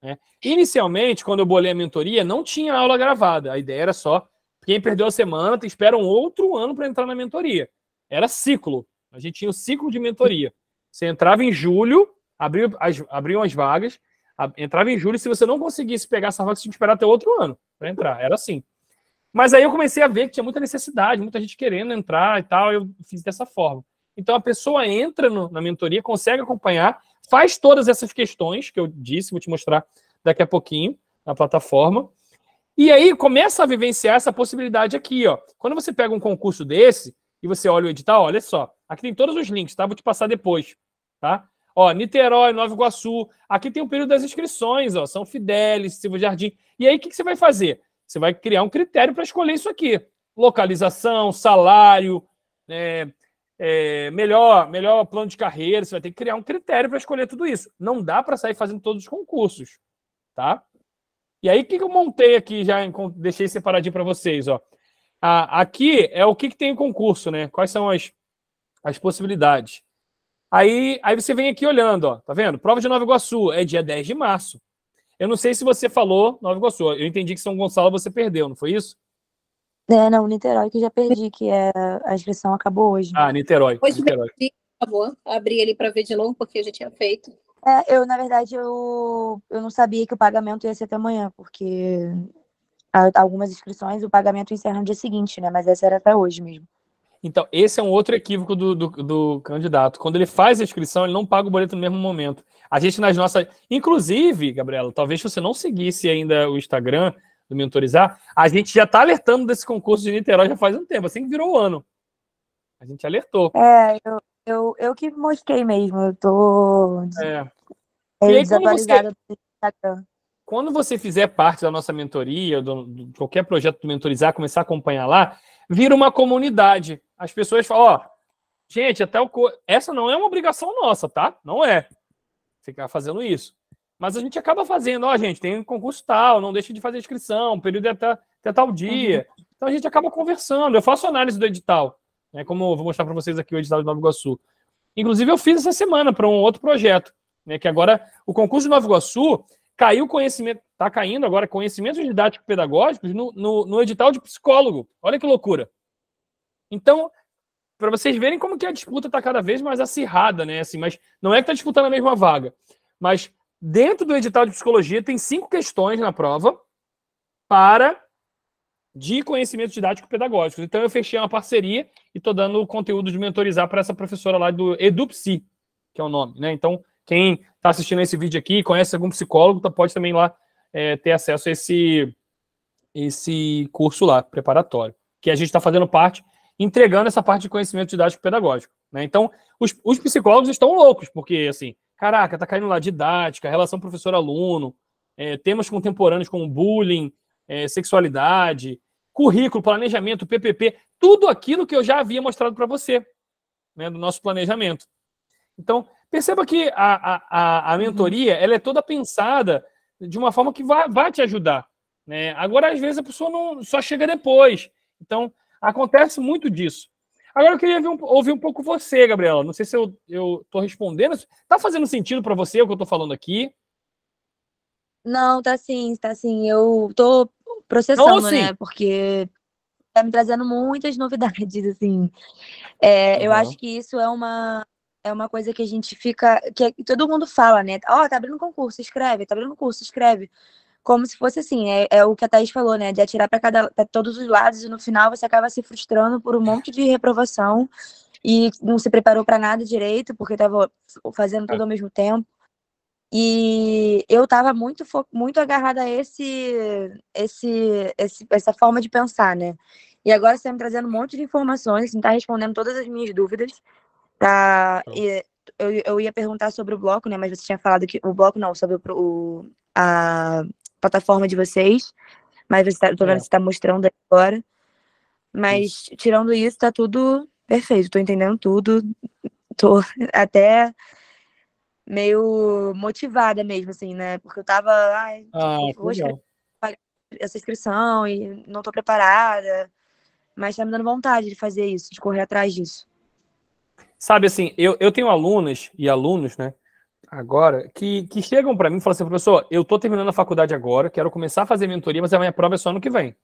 Né? Inicialmente, quando eu bolei a mentoria, não tinha aula gravada. A ideia era só quem perdeu a semana espera um outro ano para entrar na mentoria. Era ciclo. A gente tinha o um ciclo de mentoria. Você entrava em julho, abriu as, abriam as vagas, entrava em julho. Se você não conseguisse pegar essa vaga, você tinha que esperar até outro ano para entrar. Era assim. Mas aí eu comecei a ver que tinha muita necessidade, muita gente querendo entrar e tal, eu fiz dessa forma. Então a pessoa entra no, na mentoria, consegue acompanhar, faz todas essas questões que eu disse, vou te mostrar daqui a pouquinho na plataforma. E aí começa a vivenciar essa possibilidade aqui, ó. Quando você pega um concurso desse e você olha o edital, olha só, aqui tem todos os links, tá? Vou te passar depois, tá? Ó, Niterói, Nova Iguaçu, aqui tem o período das inscrições, ó, São Fidélis, Silva Jardim. E aí o que, que você vai fazer? Você vai criar um critério para escolher isso aqui: localização, salário, é, é, melhor, melhor plano de carreira. Você vai ter que criar um critério para escolher tudo isso. Não dá para sair fazendo todos os concursos, tá? E aí, o que eu montei aqui, já deixei separadinho para vocês, ó. aqui é o que, que tem em concurso, né? Quais são as, as possibilidades. Aí, aí você vem aqui olhando, ó, tá vendo? Prova de Nova Iguaçu é dia 10 de março. Eu não sei se você falou Nova Iguaçu. Eu entendi que São Gonçalo você perdeu, não foi isso? É, não, Niterói que já perdi, que é, a inscrição acabou hoje. Ah, Niterói. Hoje Niterói. Perdi, por favor. Abri ele para ver de novo, porque eu já tinha feito. É, eu, na verdade, eu, eu não sabia que o pagamento ia ser até amanhã, porque algumas inscrições o pagamento encerra no dia seguinte, né? Mas essa era até hoje mesmo. Então, esse é um outro equívoco do, do, do, candidato. Quando ele faz a inscrição, ele não paga o boleto no mesmo momento. A gente, nas nossas. Inclusive, Gabriela, talvez você não seguisse ainda o Instagram do Mentorizar, a gente já está alertando desse concurso de Niterói já faz um tempo, assim que virou o ano. A gente alertou. É, eu, eu, eu que mosquei mesmo, eu tô. É. Eu aí, quando, você, Instagram. quando você fizer parte da nossa mentoria, de qualquer projeto do Mentorizar, começar a acompanhar lá, vira uma comunidade as pessoas falam, ó, gente, até o co... essa não é uma obrigação nossa, tá? Não é ficar fazendo isso. Mas a gente acaba fazendo, ó, gente, tem um concurso tal, não deixa de fazer inscrição, o período é até, até tal dia. Uhum. Então a gente acaba conversando. Eu faço análise do edital, né, como eu vou mostrar para vocês aqui o edital de Nova Iguaçu. Inclusive, eu fiz essa semana para um outro projeto, né, que agora o concurso de Nova Iguaçu caiu conhecimento, está caindo agora conhecimentos didáticos pedagógicos no, no, no edital de psicólogo. Olha que loucura. Então, para vocês verem como que a disputa está cada vez mais acirrada, né? Assim, mas não é que está disputando a mesma vaga. Mas dentro do edital de psicologia tem cinco questões na prova para de conhecimento didático pedagógico. Então eu fechei uma parceria e estou dando o conteúdo de mentorizar para essa professora lá do Edupsi, que é o nome, né? Então, quem está assistindo esse vídeo aqui conhece algum psicólogo, tá, pode também lá é, ter acesso a esse, esse curso lá, preparatório, que a gente está fazendo parte entregando essa parte de conhecimento didático pedagógico. Né? Então, os, os, psicólogos estão loucos, porque assim, caraca, tá caindo lá didática, relação professor-aluno, é, temas contemporâneos como bullying, é, sexualidade, currículo, planejamento, PPP, tudo aquilo que eu já havia mostrado para você, né, do nosso planejamento. Então, perceba que a, a, a uhum. mentoria ela é toda pensada de uma forma que vai, vai te ajudar. Né? Agora, às vezes, a pessoa não só chega depois. Então, Acontece muito disso. Agora eu queria um, ouvir um pouco você, Gabriela. Não sei se eu estou respondendo. Tá fazendo sentido para você o que eu estou falando aqui? Não, tá sim, tá sim. Eu tô processando, então, assim né? Porque tá me trazendo muitas (laughs) novidades, assim. É, uhum. Eu acho que isso é uma é uma coisa que a gente fica. que todo mundo fala, né? Ó, oh, tá abrindo concurso, escreve, tá abrindo concurso, escreve como se fosse assim, é, é, o que a Thaís falou, né? De atirar para cada pra todos os lados e no final você acaba se frustrando por um monte de reprovação e não se preparou para nada direito, porque estava fazendo tudo ao mesmo tempo. E eu estava muito muito agarrada a esse, esse, esse essa forma de pensar, né? E agora você está me trazendo um monte de informações, você está respondendo todas as minhas dúvidas. Tá? E eu, eu ia perguntar sobre o bloco, né? Mas você tinha falado que. O bloco não, sobre o, a, plataforma de vocês. Mas você tá, tô vendo é. que você tá mostrando agora. Mas isso. tirando isso, tá tudo perfeito. Tô entendendo tudo. Tô até meio motivada mesmo, assim, né? Porque eu tava. Ai, ah, tipo, hoje essa inscrição e não tô preparada. Mas tá me dando vontade de fazer isso, de correr atrás disso. Sabe assim, eu, eu tenho alunas e alunos, né? agora que, que chegam para mim e falam assim, professor, eu tô terminando a faculdade agora, quero começar a fazer mentoria, mas a minha prova é só ano que vem.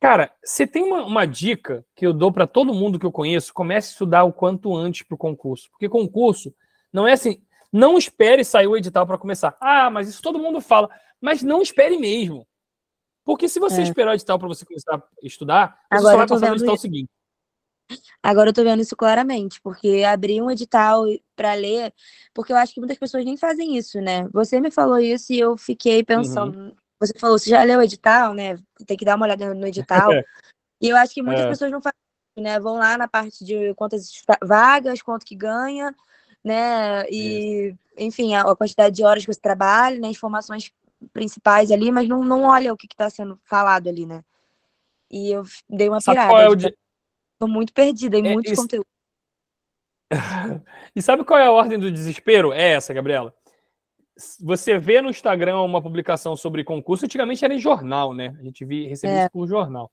Cara, você tem uma, uma, dica que eu dou para todo mundo que eu conheço, comece a estudar o quanto antes para o concurso. Porque concurso não é assim, não espere sair o edital para começar. Ah, mas isso todo mundo fala. Mas não espere mesmo. Porque se você é. esperar o edital para você começar a estudar, você só vai passar no edital isso. seguinte. Agora eu tô vendo isso claramente, porque abrir um edital para ler, porque eu acho que muitas pessoas nem fazem isso, né? Você me falou isso e eu fiquei pensando. Uhum. Você falou, você já leu o edital, né? Tem que dar uma olhada no edital. (laughs) É. e eu acho que muitas é. pessoas não fazem, né? Vão lá na parte de quantas vagas, quanto que ganha, né? E, é. enfim, a, quantidade de horas que você trabalha, né? Informações principais ali, mas não, não olha o que está sendo falado ali, né? E eu dei uma pirada. qual é o, de... Tô muito perdida em é, muitos conteúdos. (laughs) e sabe qual é a ordem do desespero? É essa, Gabriela. Você vê no Instagram uma publicação sobre concurso, antigamente era em jornal, né? A gente via, recebia é. isso por jornal.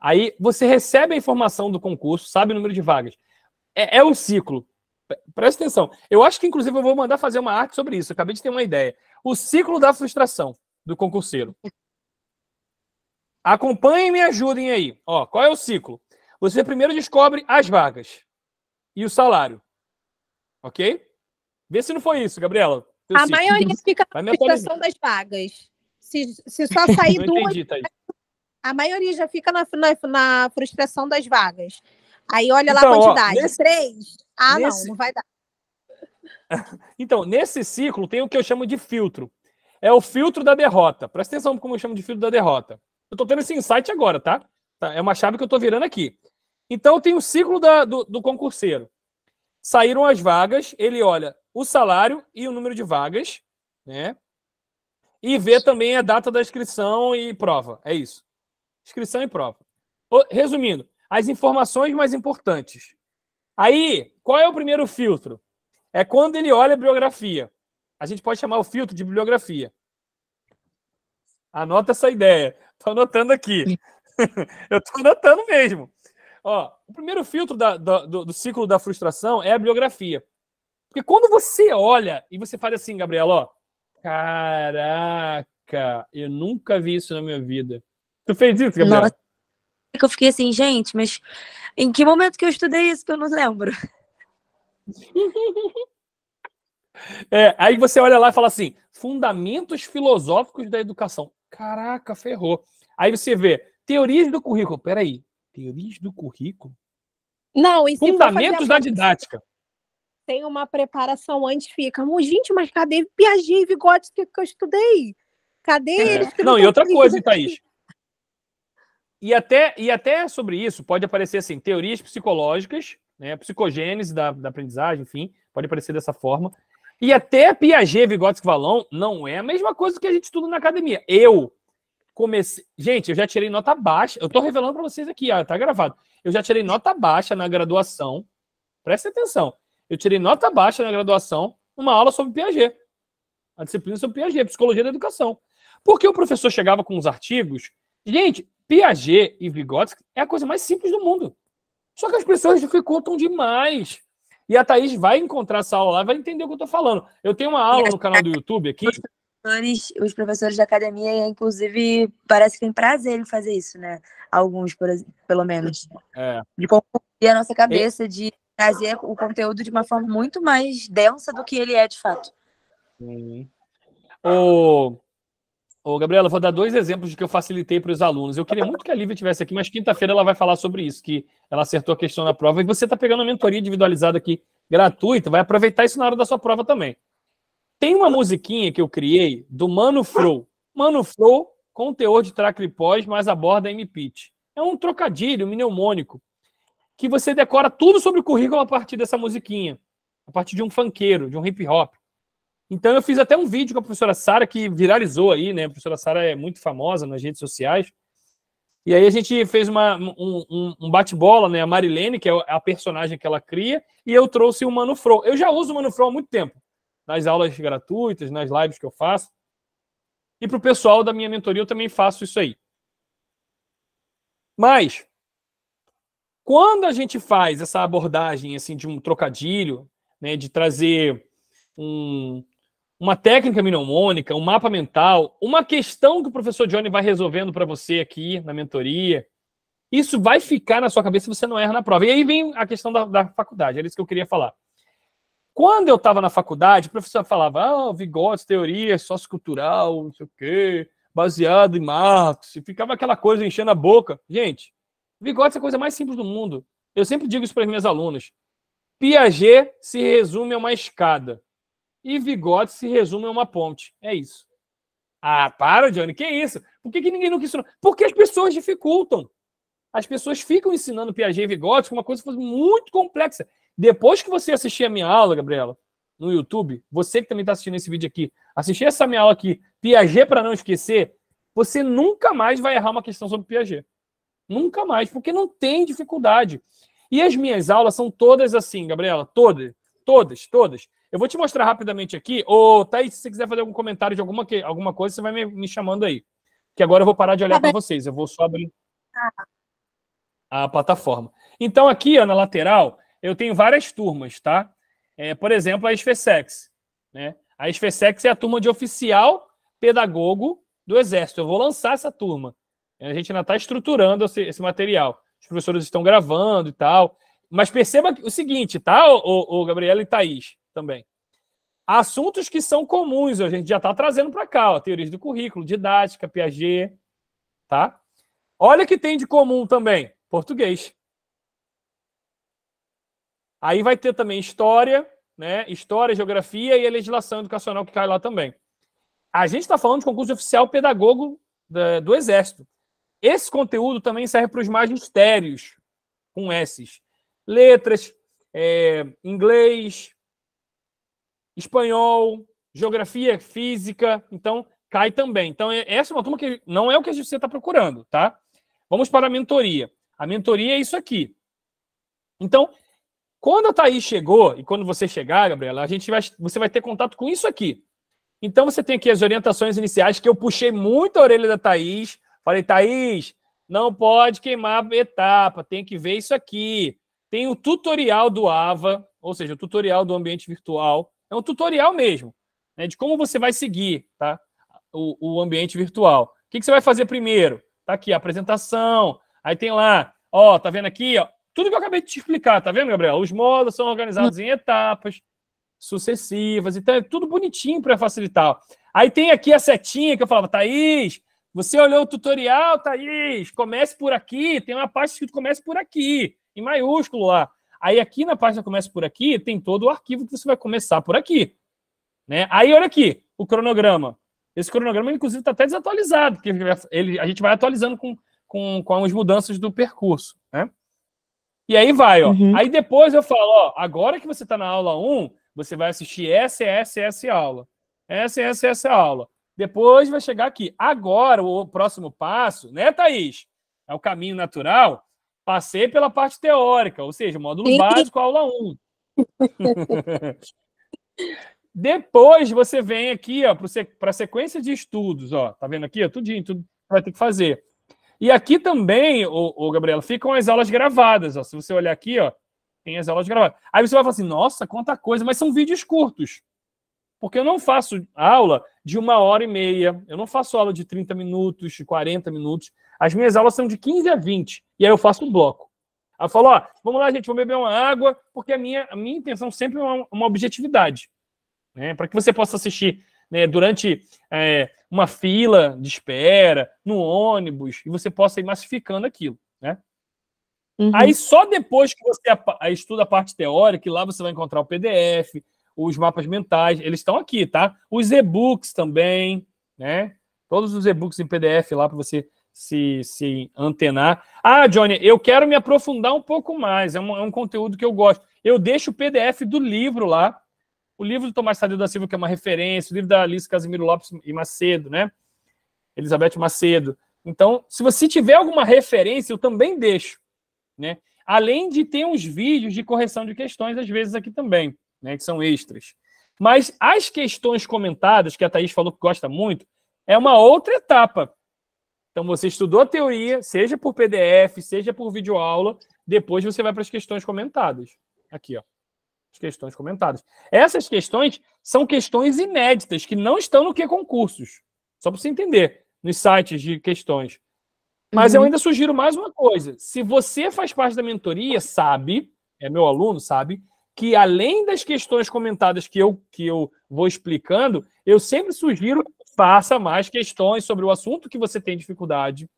Aí você recebe a informação do concurso, sabe o número de vagas. É, é o ciclo. Presta atenção. Eu acho que, inclusive, eu vou mandar fazer uma arte sobre isso. Eu acabei de ter uma ideia. O ciclo da frustração do concurseiro. (laughs) Acompanhem e me ajudem aí. Ó, qual é o ciclo? Você primeiro descobre as vagas e o salário. Ok? Vê se não foi isso, Gabriela. Eu a sim. maioria fica na fixação das vagas. Se, se só (laughs) sair duas. Entendi, tá a maioria já fica na, na, na, frustração das vagas. Aí olha então, lá a então, quantidade. Ó, nesse, Três. Ah, nesse... não, não vai dar. (laughs) Então, nesse ciclo tem o que eu chamo de filtro. É o filtro da derrota. Presta atenção como eu chamo de filtro da derrota. Eu estou tendo esse insight agora, tá? tá? É uma chave que eu estou virando aqui. Então tem o ciclo da, do, do concurseiro. Saíram as vagas, ele olha o salário e o número de vagas, né? E vê também a data da inscrição e prova. É isso. Inscrição e prova. Resumindo, as informações mais importantes. Aí, qual é o primeiro filtro? É quando ele olha a biografia. A gente pode chamar o filtro de bibliografia. Anota essa ideia. Estou anotando aqui. (laughs) Eu estou anotando mesmo. Ó, o primeiro filtro da, da, do, do, ciclo da frustração é a biografia. Porque quando você olha e você faz assim, Gabriel, ó, caraca, eu nunca vi isso na minha vida. Tu fez isso, Gabriel? Nossa, é eu fiquei assim, gente, mas em que momento que eu estudei isso que eu não lembro? (laughs) é, aí você olha lá e fala assim: fundamentos filosóficos da educação. Caraca, ferrou. Aí você vê teorias do currículo. Peraí, Teorias do currículo? Não, Fundamentos da didática. Tem uma preparação antes, fica. gente, mas cadê Piaget e Vygotsky que eu estudei? Cadê é. eles? Não, não e outra coisa, Thaís. E até, e até sobre isso pode aparecer assim, teorias psicológicas, né, psicogênese da, da aprendizagem, enfim, pode aparecer dessa forma. E até Piaget, Vygotsky, Valon não é a mesma coisa que a gente estuda na academia. Eu, comecei. Gente, eu já tirei nota baixa. Eu tô revelando para vocês aqui, ó, tá gravado. Eu já tirei nota baixa na graduação. Presta atenção. Eu tirei nota baixa na graduação numa aula sobre Piaget. A disciplina sobre Piaget, Psicologia da Educação. Porque o professor chegava com os artigos. Gente, Piaget e Vygotsky é a coisa mais simples do mundo. Só que as pessoas dificultam demais. E a Thaís vai encontrar essa aula lá, vai entender o que eu tô falando. Eu tenho uma aula no canal do YouTube aqui professores, os professores da academia, inclusive, parece que tem prazer em fazer isso, né? Alguns, por, pelo menos. É. De confundir a nossa cabeça, de trazer o conteúdo de uma forma muito mais densa do que ele é de fato. Ô, Gabriela, vou dar dois exemplos de que eu facilitei para os alunos. Eu queria muito que a Lívia estivesse aqui, mas quinta-feira ela vai falar sobre isso, que ela acertou a questão na prova. E você está pegando a mentoria individualizada aqui, gratuita, vai aproveitar isso na hora da sua prova também. Tem uma musiquinha que eu criei do Mano Flow. Mano Flow com teor de tracripós, mas aborda M-Pitch. É um trocadilho um mnemônico que você decora tudo sobre o currículo a partir dessa musiquinha, a partir de um funkeiro, de um hip hop. Então eu fiz até um vídeo com a professora Sara que viralizou aí, né? A professora Sara é muito famosa nas redes sociais. E aí a gente fez uma, um, um bate-bola, né? A Marilene, que é a personagem que ela cria, e eu trouxe o Mano Fro. Eu já uso o Mano Fro há muito tempo nas aulas gratuitas, nas lives que eu faço. E para o pessoal da minha mentoria, eu também faço isso aí. Mas, quando a gente faz essa abordagem assim de um trocadilho, né, de trazer um, uma técnica mnemônica, um mapa mental, uma questão que o professor Johnny vai resolvendo para você aqui na mentoria, isso vai ficar na sua cabeça se você não erra na prova. E aí vem a questão da, da faculdade, era isso que eu queria falar. Quando eu estava na faculdade, o professor falava, ah, Vigotes, teoria sociocultural, não sei o quê, baseado em Marx, e ficava aquela coisa enchendo a boca. Gente, Vigotes é a coisa mais simples do mundo. Eu sempre digo isso para as minhas alunas. Piaget se resume a uma escada e Vigotes se resume a uma ponte. É isso. Ah, para, Johnny, que isso? Por que, que ninguém nunca ensinou? Porque as pessoas dificultam. As pessoas ficam ensinando Piaget e Vigotes como uma coisa muito complexa. Depois que você assistir a minha aula, Gabriela, no YouTube, você que também está assistindo esse vídeo aqui, assistir essa minha aula aqui, Piaget para não esquecer, você nunca mais vai errar uma questão sobre Piaget. Nunca mais, porque não tem dificuldade. E as minhas aulas são todas assim, Gabriela, todas, todas, todas. Eu vou te mostrar rapidamente aqui, ou Thaís, se você quiser fazer algum comentário de alguma, que, alguma coisa, você vai me, me chamando aí. Que agora eu vou parar de olhar tá para vocês, eu vou só abrir tá. a plataforma. Então aqui, ó, na lateral, eu tenho várias turmas, tá? É, por exemplo, a SFSEX. Né? A SFSEX é a turma de oficial pedagogo do Exército. Eu vou lançar essa turma. A gente ainda está estruturando esse, esse, material. Os professores estão gravando e tal. Mas perceba o seguinte, tá, o, o, Gabriela e Thaís também. Assuntos que são comuns, a gente já está trazendo para cá, ó, teorias do currículo, didática, Piaget, tá? Olha o que tem de comum também, português. Aí vai ter também história, né? História, geografia e a legislação educacional que cai lá também. A gente está falando de concurso oficial pedagogo da, do Exército. Esse conteúdo também serve para os magistérios, com esses Letras, é, inglês, espanhol, geografia, física. Então, cai também. Então, é, essa é uma turma que não é o que a gente está procurando, tá? Vamos para a mentoria. A mentoria é isso aqui. Então, quando a Thaís chegou, e quando você chegar, Gabriela, a gente vai, você vai ter contato com isso aqui. Então você tem aqui as orientações iniciais, que eu puxei muito a orelha da Thaís. Falei, Thaís, não pode queimar etapa, tem que ver isso aqui. Tem o tutorial do AVA, ou seja, o tutorial do ambiente virtual. É um tutorial mesmo, né, de como você vai seguir tá? o, o ambiente virtual. O que, que você vai fazer primeiro? Tá aqui a apresentação, aí tem lá, ó, tá vendo aqui, ó, tudo que eu acabei de te explicar, tá vendo, Gabriel? Os módulos são organizados hum. em etapas sucessivas, então é tudo bonitinho para facilitar. Aí tem aqui a setinha que eu falava, Thaís, você olhou o tutorial, Thaís, comece por aqui, tem uma parte que comece por aqui, em maiúsculo lá. Aí aqui na página comece por aqui, tem todo o arquivo que você vai começar por aqui. Né? Aí olha aqui, o cronograma. Esse cronograma, inclusive, está até desatualizado, porque ele, a gente vai atualizando com, com, com as mudanças do percurso. E aí vai, ó. Uhum. Aí depois eu falo, ó, agora que você está na aula 1, você vai assistir essa, essa, essa aula. Essa, essa, essa aula. Depois vai chegar aqui. Agora, o próximo passo, né, Thaís? É o caminho natural. Passei pela parte teórica, ou seja, módulo Sim. básico, aula 1. (laughs) Depois você vem aqui, ó, para a sequência de estudos, ó. Tá vendo aqui? Ó, tudinho, tudo vai ter que fazer. E aqui também, o, Gabriela, ficam as aulas gravadas. Ó. Se você olhar aqui, ó, tem as aulas gravadas. Aí você vai falar assim, nossa, quanta coisa, mas são vídeos curtos. Porque eu não faço aula de uma hora e meia, eu não faço aula de 30 minutos, de 40 minutos. As minhas aulas são de 15 a 20. E aí eu faço um bloco. Aí eu falo, ó, vamos lá, gente, vou beber uma água, porque a minha, a minha intenção sempre é uma, uma objetividade. Né? Para que você possa assistir né, durante é, uma fila de espera, no ônibus, e você possa ir massificando aquilo. Né? Uhum. Aí só depois que você estuda a parte teórica, lá você vai encontrar o PDF, os mapas mentais, eles estão aqui, tá? Os e-books também, né? Todos os e-books em PDF lá para você se, se antenar. Ah, Johnny, eu quero me aprofundar um pouco mais, é um, é um conteúdo que eu gosto. Eu deixo o PDF do livro lá o livro do Tomás Tadeu da Silva, que é uma referência, o livro da Alice Casimiro Lopes e Macedo, né? Elizabeth Macedo. Então, se você tiver alguma referência, eu também deixo, né? Além de ter uns vídeos de correção de questões, às vezes aqui também, né? Que são extras. Mas as questões comentadas, que a Thaís falou que gosta muito, é uma outra etapa. Então, você estudou a teoria, seja por PDF, seja por videoaula, depois você vai para as questões comentadas. Aqui, ó as questões comentadas. Essas questões são questões inéditas, que não estão no que concursos. Só para você entender, nos sites de questões. Mas uhum. eu ainda sugiro mais uma coisa. Se você faz parte da mentoria, sabe, é meu aluno, sabe, que além das questões comentadas que eu, que eu vou explicando, eu sempre sugiro faça mais questões sobre o assunto que você tem dificuldade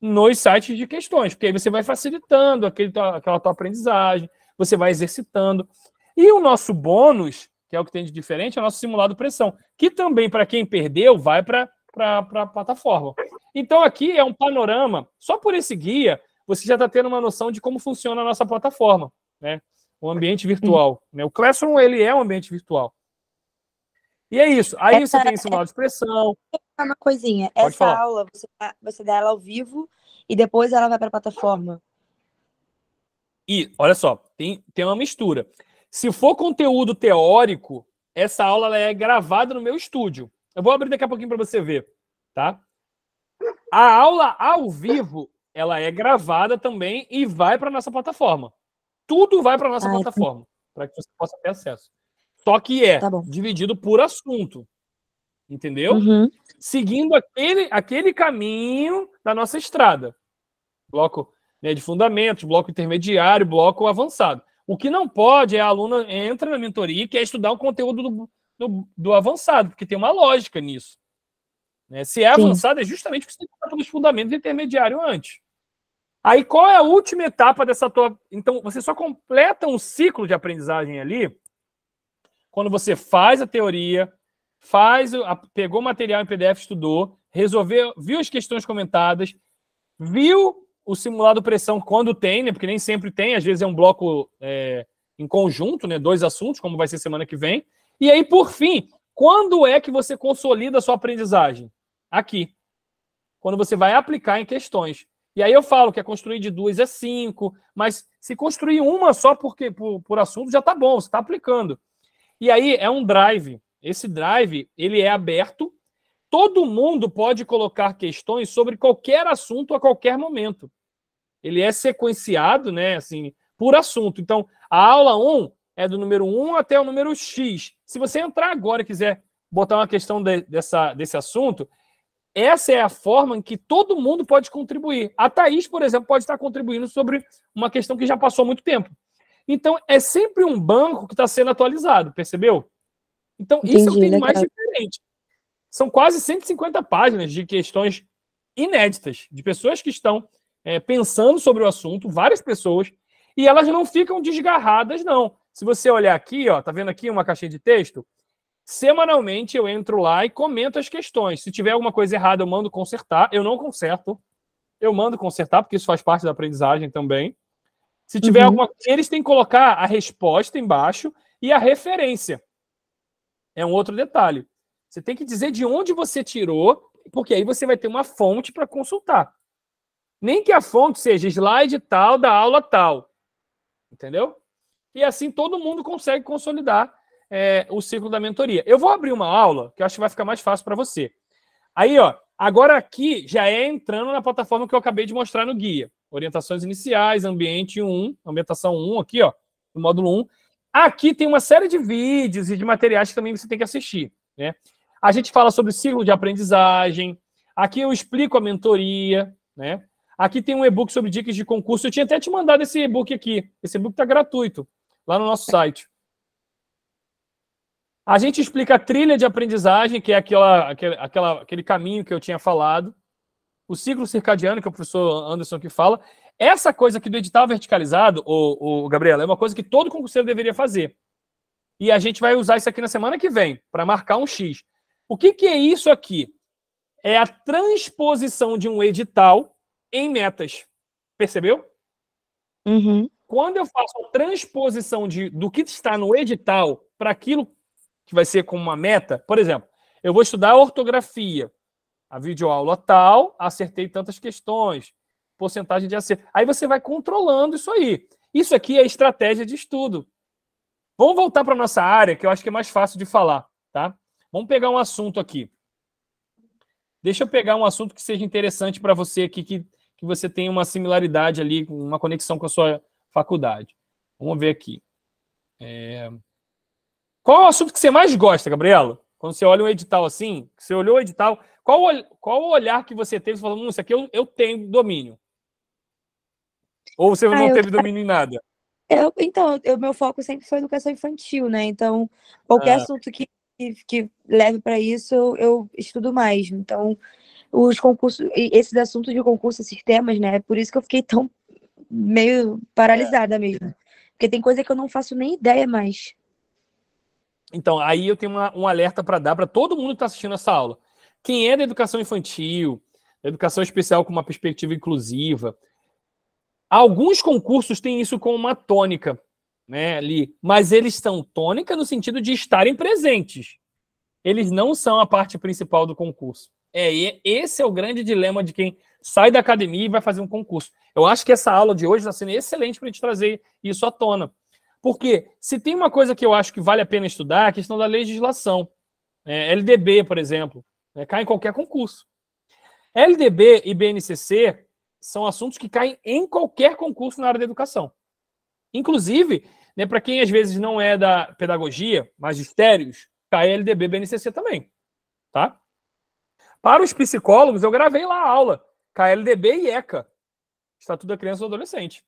nos sites de questões, porque aí você vai facilitando aquele, aquela tua aprendizagem, você vai exercitando. E o nosso bônus, que é o que tem de diferente, é o nosso simulado pressão, que também, para quem perdeu, vai para a plataforma. Então, aqui é um panorama, só por esse guia, você já está tendo uma noção de como funciona a nossa plataforma, né? o ambiente virtual. Né? O Classroom ele é um ambiente virtual. E é isso. Aí essa, você tem simulado de expressão. Uma coisinha. Pode essa falar. aula, você, dá, você dá ela ao vivo e depois ela vai para a plataforma. E, olha só, tem, tem uma mistura. Se for conteúdo teórico, essa aula ela é gravada no meu estúdio. Eu vou abrir daqui a pouquinho para você ver, tá? A aula ao vivo, ela é gravada também e vai para nossa plataforma. Tudo vai para nossa ah, é plataforma, para que você possa ter acesso. Só que é tá dividido por assunto, entendeu? Uhum. Seguindo aquele, aquele caminho da nossa estrada. Bloco né, de fundamentos, bloco intermediário, bloco avançado. O que não pode é a aluna entra na mentoria e quer estudar o conteúdo do, do, do avançado, porque tem uma lógica nisso. Né? Se é Sim. avançado, é justamente porque você tem que passar os fundamentos intermediário antes. Aí qual é a última etapa dessa tua. Então, você só completa um ciclo de aprendizagem ali quando você faz a teoria, faz, a, pegou o material em PDF, estudou, resolveu, viu as questões comentadas, viu o simulado pressão quando tem, né? Porque nem sempre tem, às vezes é um bloco é, em conjunto, né? Dois assuntos, como vai ser semana que vem. E aí, por fim, quando é que você consolida a sua aprendizagem? Aqui. Quando você vai aplicar em questões. E aí eu falo que é construir de duas é cinco, mas se construir uma só porque por, por assunto já tá bom, você está aplicando. E aí é um drive. Esse drive ele é aberto. Todo mundo pode colocar questões sobre qualquer assunto a qualquer momento ele é sequenciado, né, assim, por assunto. Então, a aula 1 é do número 1 até o número X. Se você entrar agora e quiser botar uma questão de, dessa, desse assunto, essa é a forma em que todo mundo pode contribuir. A Thaís, por exemplo, pode estar contribuindo sobre uma questão que já passou muito tempo. Então, é sempre um banco que está sendo atualizado, percebeu? Então, Entendi, isso é o que tem mais diferente. São quase 150 páginas de questões inéditas, de pessoas que estão é, pensando sobre o assunto, várias pessoas, e elas não ficam desgarradas, não. Se você olhar aqui, ó, tá vendo aqui uma caixinha de texto? Semanalmente eu entro lá e comento as questões. Se tiver alguma coisa errada, eu mando consertar. Eu não conserto. Eu mando consertar, porque isso faz parte da aprendizagem também. Se tiver uhum. alguma eles têm que colocar a resposta embaixo e a referência. É um outro detalhe. Você tem que dizer de onde você tirou, porque aí você vai ter uma fonte para consultar. Nem que a fonte seja slide tal, da aula tal. Entendeu? E assim todo mundo consegue consolidar é, o ciclo da mentoria. Eu vou abrir uma aula, que eu acho que vai ficar mais fácil para você. Aí, ó, agora aqui já é entrando na plataforma que eu acabei de mostrar no guia. Orientações iniciais, ambiente 1, ambientação 1 aqui, ó, no módulo 1. Aqui tem uma série de vídeos e de materiais que também você tem que assistir, né? A gente fala sobre ciclo de aprendizagem. Aqui eu explico a mentoria, né? Aqui tem um e-book sobre dicas de concurso. Eu tinha até te mandado esse e-book aqui. Esse e-book está gratuito lá no nosso site. A gente explica a trilha de aprendizagem, que é aquela, aquela, aquele caminho que eu tinha falado. O ciclo circadiano, que é o professor Anderson que fala. Essa coisa aqui do edital verticalizado, o, o Gabriela, é uma coisa que todo concurseiro deveria fazer. E a gente vai usar isso aqui na semana que vem, para marcar um X. O que, que é isso aqui? É a transposição de um edital em metas. Percebeu? Uhum. Quando eu faço a transposição de, do que está no edital para aquilo que vai ser como uma meta, por exemplo, eu vou estudar ortografia. A videoaula tal, acertei tantas questões, porcentagem de acerto. Aí você vai controlando isso aí. Isso aqui é estratégia de estudo. Vamos voltar para nossa área, que eu acho que é mais fácil de falar, tá? Vamos pegar um assunto aqui. Deixa eu pegar um assunto que seja interessante para você aqui, que que você tem uma similaridade ali, uma conexão com a sua faculdade. Vamos ver aqui. É... Qual é o assunto que você mais gosta, Gabriela? Quando você olha um edital assim, você olhou o edital, qual, qual o olhar que você teve? e falou, hum, isso aqui eu, eu tenho domínio. Ou você ah, não eu... teve (laughs) domínio em nada? Eu, então, o meu foco sempre foi educação infantil, né? Então, qualquer ah. assunto que, que, leve para isso, eu estudo mais. Então, os concursos, esses assuntos de concurso, e sistemas, né? Por isso que eu fiquei tão meio paralisada é. mesmo. Porque tem coisa que eu não faço nem ideia mais. Então, aí eu tenho uma, um alerta para dar para todo mundo que está assistindo essa aula. Quem é da educação infantil, da educação especial com uma perspectiva inclusiva, alguns concursos têm isso como uma tônica, né, ali, mas eles são tônica no sentido de estarem presentes. Eles não são a parte principal do concurso. É, e esse é o grande dilema de quem sai da academia e vai fazer um concurso. Eu acho que essa aula de hoje está sendo excelente para a gente trazer isso à tona. Porque se tem uma coisa que eu acho que vale a pena estudar, é a questão da legislação. É, LDB, por exemplo, né, cai em qualquer concurso. LDB e BNCC são assuntos que caem em qualquer concurso na área da educação. Inclusive, né, para quem às vezes não é da pedagogia, magistérios, cai LDB, BNCC também. Tá? Para os psicólogos, eu gravei lá a aula. KLDB e ECA. Estatuto da Criança e do Adolescente.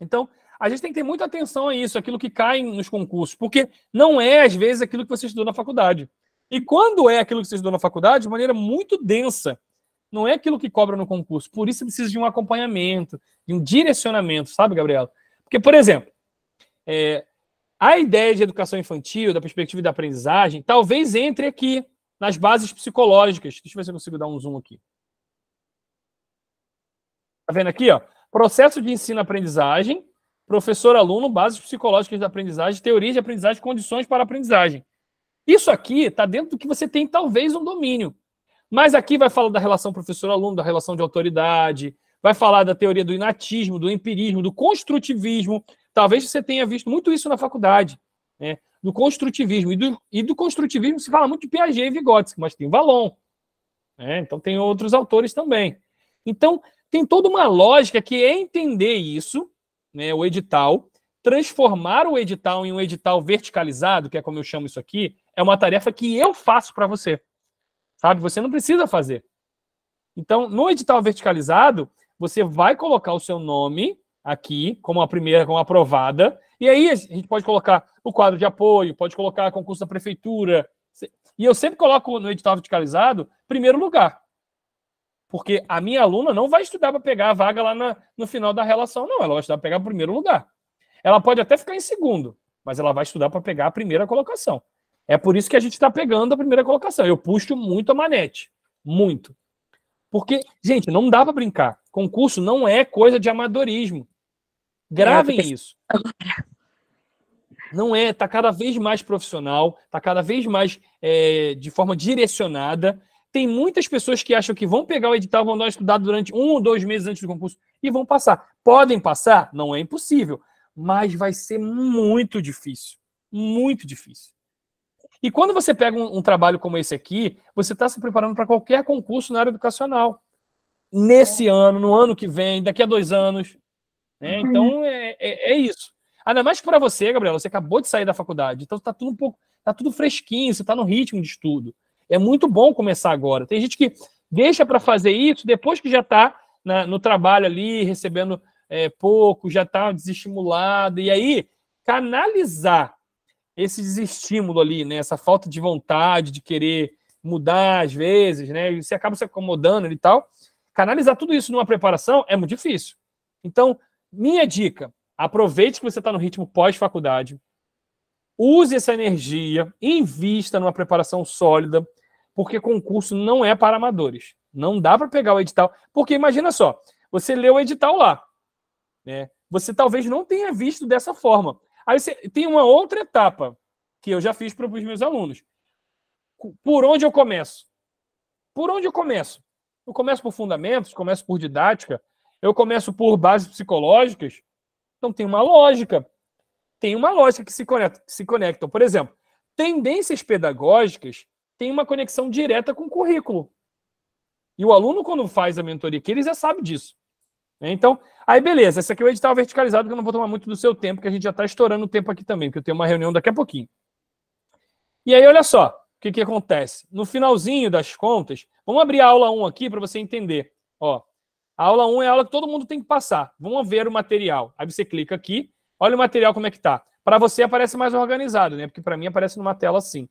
Então, a gente tem que ter muita atenção a isso, aquilo que cai nos concursos, porque não é, às vezes, aquilo que você estudou na faculdade. E quando é aquilo que você estudou na faculdade, de maneira muito densa, não é aquilo que cobra no concurso. Por isso precisa de um acompanhamento, de um direcionamento, sabe, Gabriela? Porque, por exemplo, é, a ideia de educação infantil, da perspectiva da aprendizagem, talvez entre aqui nas bases psicológicas. Deixa eu ver se eu consigo dar um zoom aqui. Tá vendo aqui, ó? Processo de ensino-aprendizagem, professor-aluno, bases psicológicas da aprendizagem, teorias de aprendizagem, condições para aprendizagem. Isso aqui está dentro do que você tem talvez um domínio. Mas aqui vai falar da relação professor-aluno, da relação de autoridade, vai falar da teoria do inatismo, do empirismo, do construtivismo. Talvez você tenha visto muito isso na faculdade. Né? do construtivismo. E do, e do construtivismo se fala muito de Piaget e Vygotsky, mas tem Valon. Né? Então tem outros autores também. Então tem toda uma lógica que é entender isso, né, o edital, transformar o edital em um edital verticalizado, que é como eu chamo isso aqui, é uma tarefa que eu faço para você. Sabe? Você não precisa fazer. Então, no edital verticalizado, você vai colocar o seu nome aqui como a primeira, como aprovada, e aí a gente pode colocar o quadro de apoio, pode colocar concurso da prefeitura. E eu sempre coloco no edital verticalizado primeiro lugar. Porque a minha aluna não vai estudar para pegar a vaga lá na, no final da relação, não. Ela vai estudar para pegar o primeiro lugar. Ela pode até ficar em segundo, mas ela vai estudar para pegar a primeira colocação. É por isso que a gente está pegando a primeira colocação. Eu puxo muito a manete. Muito. Porque, gente, não dá para brincar. Concurso não é coisa de amadorismo. É, Gravem isso. Agora. Não é, está cada vez mais profissional, está cada vez mais é, de forma direcionada. Tem muitas pessoas que acham que vão pegar o edital, vão dar estudar durante um ou dois meses antes do concurso e vão passar. Podem passar? Não é impossível, mas vai ser muito difícil. Muito difícil. E quando você pega um, um trabalho como esse aqui, você está se preparando para qualquer concurso na área educacional. Nesse é. ano, no ano que vem, daqui a dois anos. Né? Uhum. Então, é, é, é isso. Ainda mais para você, Gabriel, você acabou de sair da faculdade, então tá tudo um pouco, tá tudo fresquinho, você tá no ritmo de estudo. É muito bom começar agora. Tem gente que deixa para fazer isso depois que já está no trabalho ali, recebendo é, pouco, já está desestimulado. E aí, canalizar esse desestímulo ali, né? Essa falta de vontade de querer mudar às vezes, né? E você acaba se acomodando e tal. Canalizar tudo isso numa preparação é muito difícil. Então, minha dica, Aproveite que você está no ritmo pós-faculdade. Use essa energia, invista numa preparação sólida, porque concurso não é para amadores. Não dá para pegar o edital. Porque imagina só, você leu o edital lá. Né? Você talvez não tenha visto dessa forma. Aí você, tem uma outra etapa que eu já fiz para os meus alunos. Por onde eu começo? Por onde eu começo? Eu começo por fundamentos, começo por didática, eu começo por bases psicológicas, então tem uma lógica. Tem uma lógica que se, conecta, se conectam. Por exemplo, tendências pedagógicas têm uma conexão direta com o currículo. E o aluno, quando faz a mentoria aqui, ele já sabe disso. Né? Então, aí beleza, esse aqui é o edital verticalizado, que eu não vou tomar muito do seu tempo, que a gente já está estourando o tempo aqui também, porque eu tenho uma reunião daqui a pouquinho. E aí, olha só, o que, que acontece? No finalzinho das contas, vamos abrir a aula 1 aqui para você entender. Ó, a aula 1 é a aula que todo mundo tem que passar. Vamos ver o material. Aí você clica aqui, olha o material como é que tá. Para você aparece mais organizado, né? Porque para mim aparece numa tela assim.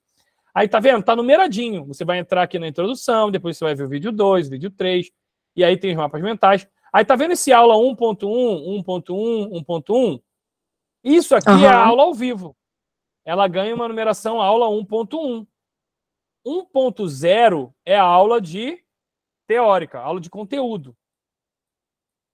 Aí tá vendo? Tá numeradinho. Você vai entrar aqui na introdução, depois você vai ver o vídeo 2, vídeo 3, e aí tem os mapas mentais. Aí tá vendo esse aula 1.1, 1.1, 1.1? Isso aqui uhum. é a aula ao vivo. Ela ganha uma numeração aula 1.1. 1.0 é a aula de teórica, aula de conteúdo.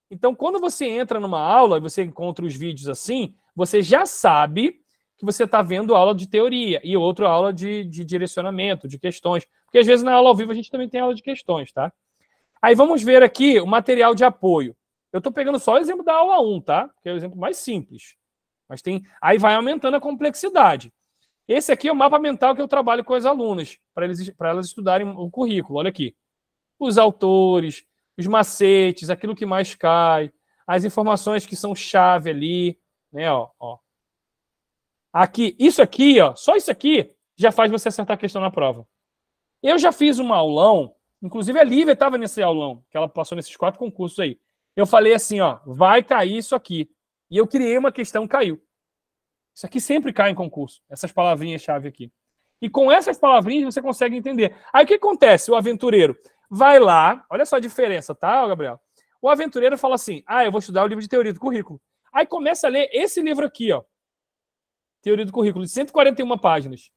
Então, quando você entra numa aula e você encontra os vídeos assim, você já sabe que você está vendo aula de teoria e outra aula de, de direcionamento, de questões. Porque às vezes na aula ao vivo a gente também tem aula de questões, tá? Aí vamos ver aqui o material de apoio. Eu estou pegando só o exemplo da aula 1, tá? Que é o exemplo mais simples. Mas tem. Aí vai aumentando a complexidade. Esse aqui é o mapa mental que eu trabalho com as alunas, para elas estudarem o currículo. Olha aqui. Os autores, os macetes, aquilo que mais cai, as informações que são chave ali, né? Ó, ó. Aqui, isso aqui, ó, só isso aqui já faz você acertar a questão na prova. Eu já fiz um aulão, inclusive a Lívia estava nesse aulão, que ela passou nesses quatro concursos aí. Eu falei assim, ó, vai cair isso aqui. E eu criei uma questão, caiu. Isso aqui sempre cai em concurso, essas palavrinhas-chave aqui. E com essas palavrinhas você consegue entender. Aí o que acontece, o aventureiro? Vai lá, olha só a diferença, tá, Gabriel? O aventureiro fala assim: ah, eu vou estudar o livro de teoria do currículo. Aí começa a ler esse livro aqui, ó. Teoria do currículo, de 141 páginas.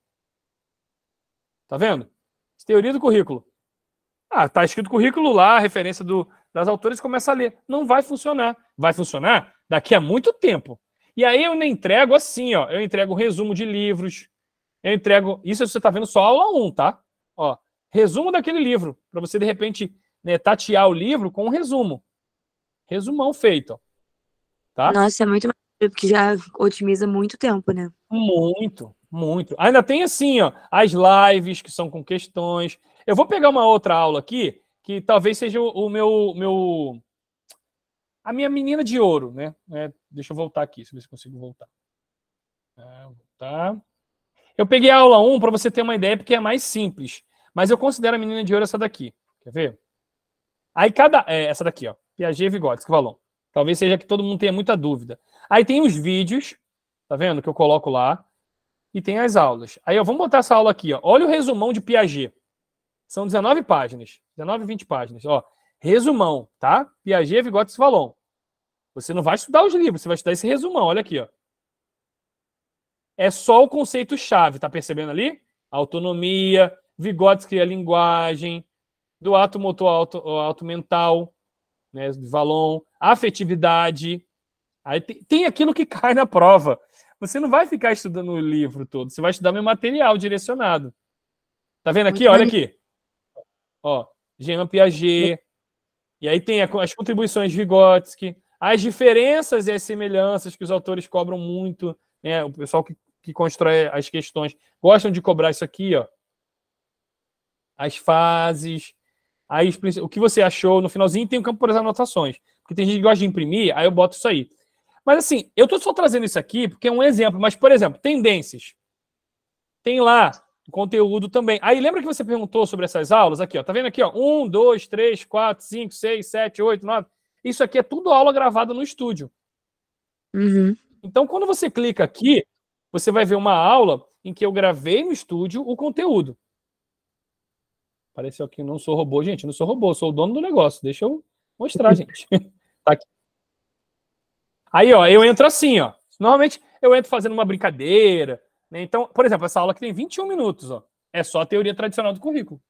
Tá vendo? Teoria do currículo. Ah, tá escrito currículo lá, referência do, das autores, começa a ler. Não vai funcionar. Vai funcionar daqui a muito tempo. E aí eu nem entrego assim, ó. Eu entrego resumo de livros. Eu entrego. Isso você tá vendo só aula 1, tá? Ó, resumo daquele livro, para você de repente né, tatear o livro com um resumo. Resumão feito. Tá? Nossa, é muito mais porque já otimiza muito tempo, né? Muito, muito. Ainda tem assim, ó, as lives que são com questões. Eu vou pegar uma outra aula aqui, que talvez seja o, meu, meu. A minha menina de ouro, né? É, deixa eu voltar aqui, se eu consigo voltar. É, voltar. Eu peguei a aula 1 para você ter uma ideia, porque é mais simples. Mas eu considero a menina de ouro essa daqui. Quer ver? Aí cada. É, essa daqui, ó. Piaget e que Valon. Talvez seja que todo mundo tenha muita dúvida. Aí tem os vídeos, tá vendo? Que eu coloco lá. E tem as aulas. Aí, ó, vamos botar essa aula aqui, ó. Olha o resumão de Piaget. São 19 páginas. 19, 20 páginas. Ó, resumão, tá? Piaget, Vygotsky, Valon. Você não vai estudar os livros, você vai estudar esse resumão. Olha aqui, ó. É só o conceito-chave, tá percebendo ali? Autonomia, Vygotsky a linguagem, do ato motor auto, auto mental, né, de Valon, afetividade. Aí tem, tem aquilo que cai na prova. Você não vai ficar estudando o livro todo, você vai estudar meu material direcionado. Tá vendo aqui? Olha aqui. Ó, Jean Piaget. E aí tem as contribuições de Vygotsky, as diferenças e as semelhanças que os autores cobram muito, né? O pessoal que, que constrói as questões gostam de cobrar isso aqui, ó as fases, aí o que você achou no finalzinho tem o um campo para as anotações. Porque tem gente que gosta de imprimir, aí eu boto isso aí. Mas assim, eu estou só trazendo isso aqui porque é um exemplo. Mas, por exemplo, tendências. Tem lá conteúdo também. Aí lembra que você perguntou sobre essas aulas? Aqui, ó. Tá vendo aqui, ó? Um, dois, três, quatro, cinco, seis, sete, oito, nove. Isso aqui é tudo aula gravada no estúdio. Uhum. Então, quando você clica aqui, você vai ver uma aula em que eu gravei no estúdio o conteúdo. Apareceu aqui, não sou robô. Gente, não sou robô, sou o dono do negócio. Deixa eu mostrar, (laughs) gente. tá aqui. Aí, ó, eu entro assim, ó. Normalmente eu entro fazendo uma brincadeira. Né? Então, por exemplo, essa aula que tem 21 minutos, ó. É só a teoria tradicional do currículo.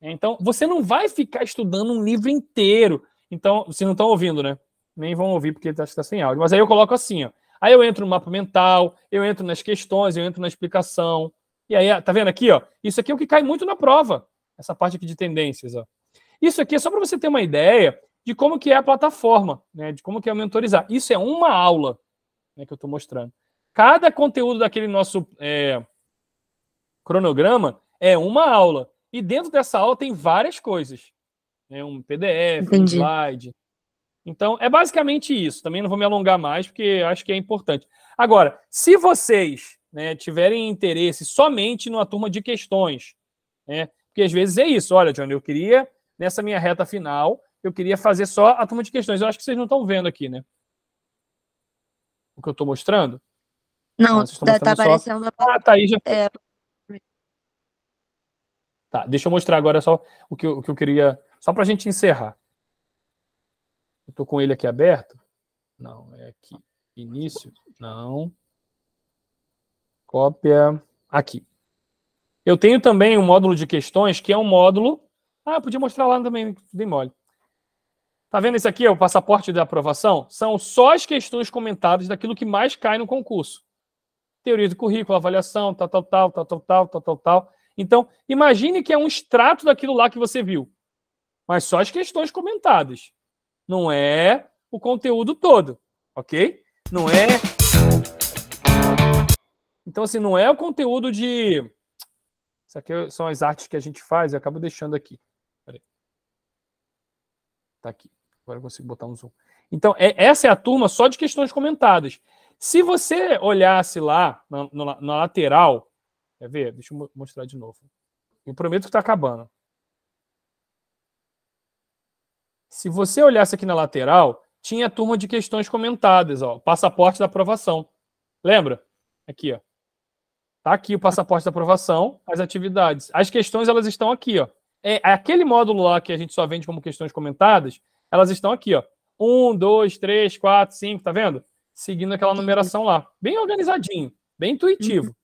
Então, você não vai ficar estudando um livro inteiro. Então, vocês não estão ouvindo, né? Nem vão ouvir porque está tá sem áudio. Mas aí eu coloco assim, ó. Aí eu entro no mapa mental, eu entro nas questões, eu entro na explicação. E aí, tá vendo aqui, ó? Isso aqui é o que cai muito na prova, essa parte aqui de tendências, ó. Isso aqui é só para você ter uma ideia de como que é a plataforma, né? De como que é mentorizar. Isso é uma aula né, que eu estou mostrando. Cada conteúdo daquele nosso é, cronograma é uma aula. E dentro dessa aula tem várias coisas. Né? Um PDF, Entendi. um slide. Então, é basicamente isso. Também não vou me alongar mais, porque acho que é importante. Agora, se vocês né, tiverem interesse somente numa turma de questões, né? Porque às vezes é isso, olha, John, eu queria, nessa minha reta final, eu queria fazer só a turma de questões. Eu acho que vocês não estão vendo aqui, né? O que eu estou mostrando? Não, está tá, tá aparecendo. Só... Ah, tá aí já. É... Tá, deixa eu mostrar agora só o que eu, o que eu queria. Só para a gente encerrar. Eu estou com ele aqui aberto. Não, é aqui. Início? Não. Cópia aqui. Eu tenho também um módulo de questões, que é um módulo... Ah, podia mostrar lá também, bem mole. Tá vendo esse aqui? É o passaporte da aprovação? São só as questões comentadas daquilo que mais cai no concurso. Teoria do currículo, avaliação, tal, tal, tal, tal, tal, tal, tal, tal, tal. Então, imagine que é um extrato daquilo lá que você viu. Mas só as questões comentadas. Não é o conteúdo todo, ok? Não é... Então, assim, não é o conteúdo de. Isso aqui são as artes que a gente faz, eu acabo deixando aqui. Peraí. Tá aqui. Agora eu consigo botar um zoom. Então, é, essa é a turma só de questões comentadas. Se você olhasse lá na, na, na lateral, quer ver? Deixa eu mostrar de novo. Eu prometo que está acabando. Se você olhasse aqui na lateral, tinha a turma de questões comentadas, ó, passaporte da aprovação. Lembra? Aqui, ó. Tá aqui o passaporte da aprovação, as atividades. As questões, elas estão aqui, ó. É, aquele módulo lá que a gente só vende como questões comentadas, elas estão aqui, ó. Um, dois, três, quatro, cinco, tá vendo? Seguindo aquela numeração lá. Bem organizadinho, bem intuitivo. Uhum.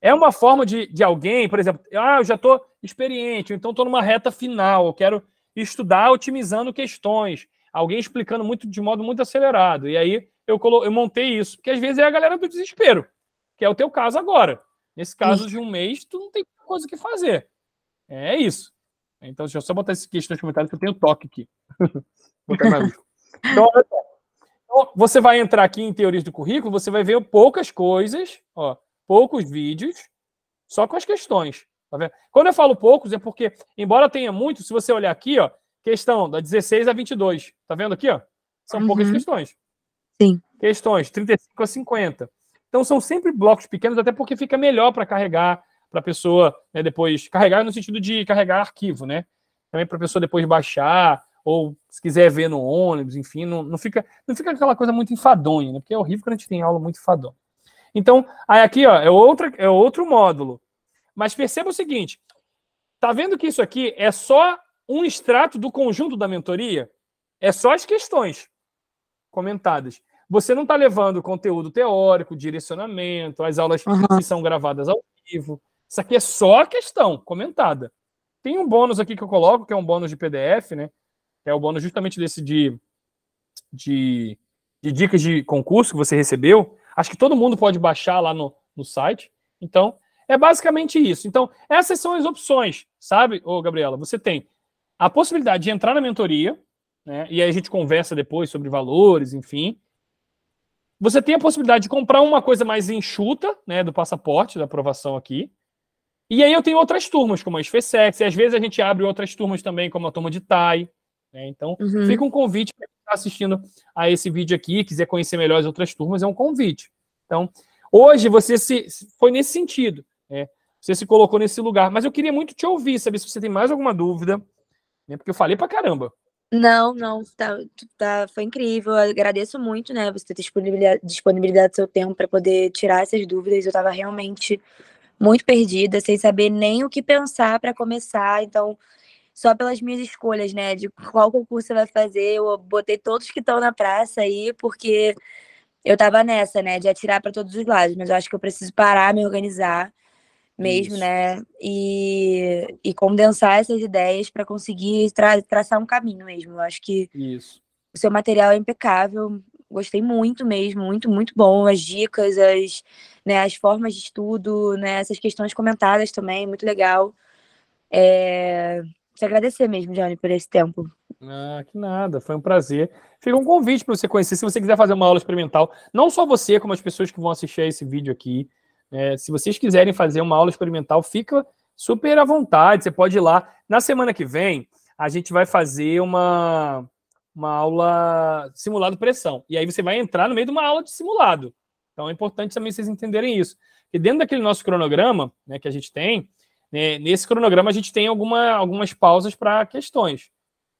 É uma forma de, de alguém, por exemplo, ah, eu já estou experiente, então estou numa reta final, eu quero estudar otimizando questões. Alguém explicando muito de modo muito acelerado. E aí eu, colo... eu montei isso, porque às vezes é a galera do desespero que é o teu caso agora. Nesse caso de um mês, tu não tem coisa que fazer. É isso. Então, deixa eu só botar esse questão nos comentários que eu tenho toque aqui. (laughs) Então, então, você vai entrar aqui em teorias do currículo, você vai ver poucas coisas, ó, poucos vídeos, só com as questões. Tá Quando eu falo poucos, é porque, embora tenha muito, se você olhar aqui, ó, questão da 16 a 22, tá vendo aqui, ó? São uhum. poucas questões. Sim. Questões 35 a 50. Então são sempre blocos pequenos, até porque fica melhor para carregar, para a pessoa né, depois carregar no sentido de carregar arquivo, né? Também para a pessoa depois baixar, ou se quiser ver no ônibus, enfim, não, não, fica, não fica aquela coisa muito enfadonha, né? Porque é horrível quando a gente tem aula muito enfadonha. Então, aí aqui ó, é, outra, é outro módulo. Mas perceba o seguinte: tá vendo que isso aqui é só um extrato do conjunto da mentoria? É só as questões comentadas você não está levando conteúdo teórico, direcionamento, as aulas uhum. que são gravadas ao vivo. Isso aqui é só a questão comentada. Tem um bônus aqui que eu coloco, que é um bônus de PDF, né? Que é o bônus justamente desse de, de, de dicas de concurso que você recebeu. Acho que todo mundo pode baixar lá no, no site. Então, é basicamente isso. Então, essas são as opções, sabe, ô Gabriela? Você tem a possibilidade de entrar na mentoria, né? E aí a gente conversa depois sobre valores, enfim. Você tem a possibilidade de comprar uma coisa mais enxuta, né, do passaporte, da aprovação aqui. E aí eu tenho outras turmas, como a SFSEX, e às vezes a gente abre outras turmas também, como a turma de TAI. Né? Então, uhum. fica um convite para quem está assistindo a esse vídeo aqui, quiser conhecer melhor as outras turmas, é um convite. Então, hoje você se foi nesse sentido, né? Você se colocou nesse lugar. Mas eu queria muito te ouvir, saber se você tem mais alguma dúvida, né? porque eu falei para caramba. Não, não, tá, tá, foi incrível. Eu agradeço muito, né, você ter disponibilidade, disponibilidade do seu tempo para poder tirar essas dúvidas. Eu estava realmente muito perdida, sem saber nem o que pensar para começar. Então, só pelas minhas escolhas, né, de qual concurso você vai fazer, eu botei todos que estão na praça aí, porque eu estava nessa, né, de atirar para todos os lados. Mas eu acho que eu preciso parar, me organizar mesmo, Isso. né? E, e condensar essas ideias para conseguir tra traçar um caminho mesmo. Eu acho que Isso. o seu material é impecável, gostei muito mesmo, muito, muito bom. As dicas, as, né, as formas de estudo, né, essas questões comentadas também, muito legal. É... Te agradecer mesmo, Johnny, por esse tempo. Ah, que nada, foi um prazer. Fica um convite para você conhecer, se você quiser fazer uma aula experimental, não só você, como as pessoas que vão assistir a esse vídeo aqui. É, se vocês quiserem fazer uma aula experimental, fica super à vontade, você pode ir lá. Na semana que vem, a gente vai fazer uma, uma aula simulado pressão. E aí você vai entrar no meio de uma aula de simulado. Então é importante também vocês entenderem isso. E dentro daquele nosso cronograma né, que a gente tem, né, nesse cronograma a gente tem alguma, algumas pausas para questões.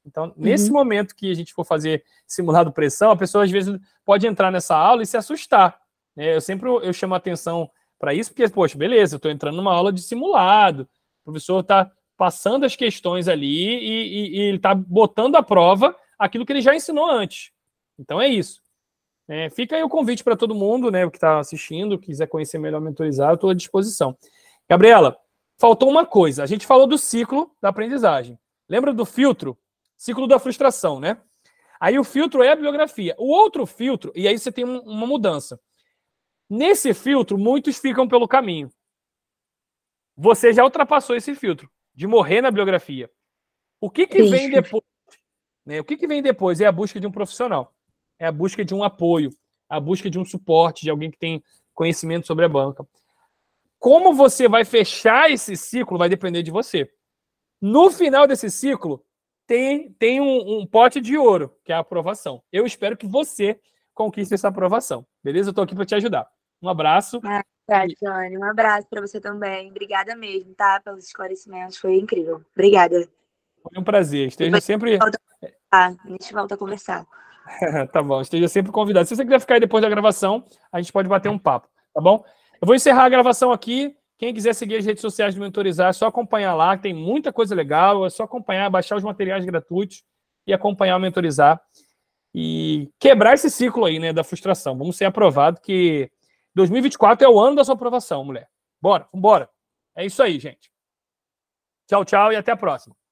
Então, uhum. nesse uhum. momento que a gente for fazer simulado pressão, a pessoa às vezes pode entrar nessa aula e se assustar. Né? Eu sempre eu chamo a atenção para isso, porque, poxa, beleza, eu estou entrando numa aula de simulado, o professor está passando as questões ali e, e, e ele está botando à prova aquilo que ele já ensinou antes. Então é isso. É, fica aí o convite para todo mundo, né, que está assistindo, quiser conhecer melhor mentorizar, eu estou à disposição. Gabriela, faltou uma coisa. A gente falou do ciclo da aprendizagem. Lembra do filtro? Ciclo da frustração, né? Aí o filtro é a bibliografia. O outro filtro, e aí você tem uma mudança. Nesse filtro, muitos ficam pelo caminho. Você já ultrapassou esse filtro de morrer na biografia. O que, que vem depois? Né? O que, que vem depois é a busca de um profissional, é a busca de um apoio, a busca de um suporte, de alguém que tem conhecimento sobre a banca. Como você vai fechar esse ciclo vai depender de você. No final desse ciclo, tem, tem um, um pote de ouro, que é a aprovação. Eu espero que você conquiste essa aprovação. Beleza? Eu estou aqui para te ajudar. Um abraço. Ah, tá, Johnny. Um abraço para você também. Obrigada mesmo, tá? Pelos esclarecimentos. Foi incrível. Obrigada. Foi um prazer. Esteja sempre. a gente volta a conversar. (laughs) tá bom, esteja sempre convidado. Se você quiser ficar aí depois da gravação, a gente pode bater um papo, tá bom? Eu vou encerrar a gravação aqui. Quem quiser seguir as redes sociais do Mentorizar, é só acompanhar lá, tem muita coisa legal. É só acompanhar, baixar os materiais gratuitos e acompanhar o Mentorizar. E quebrar esse ciclo aí, né, da frustração. Vamos ser aprovado que 2024 é o ano da sua aprovação, mulher. Bora, vambora. É isso aí, gente. Tchau, tchau e até a próxima.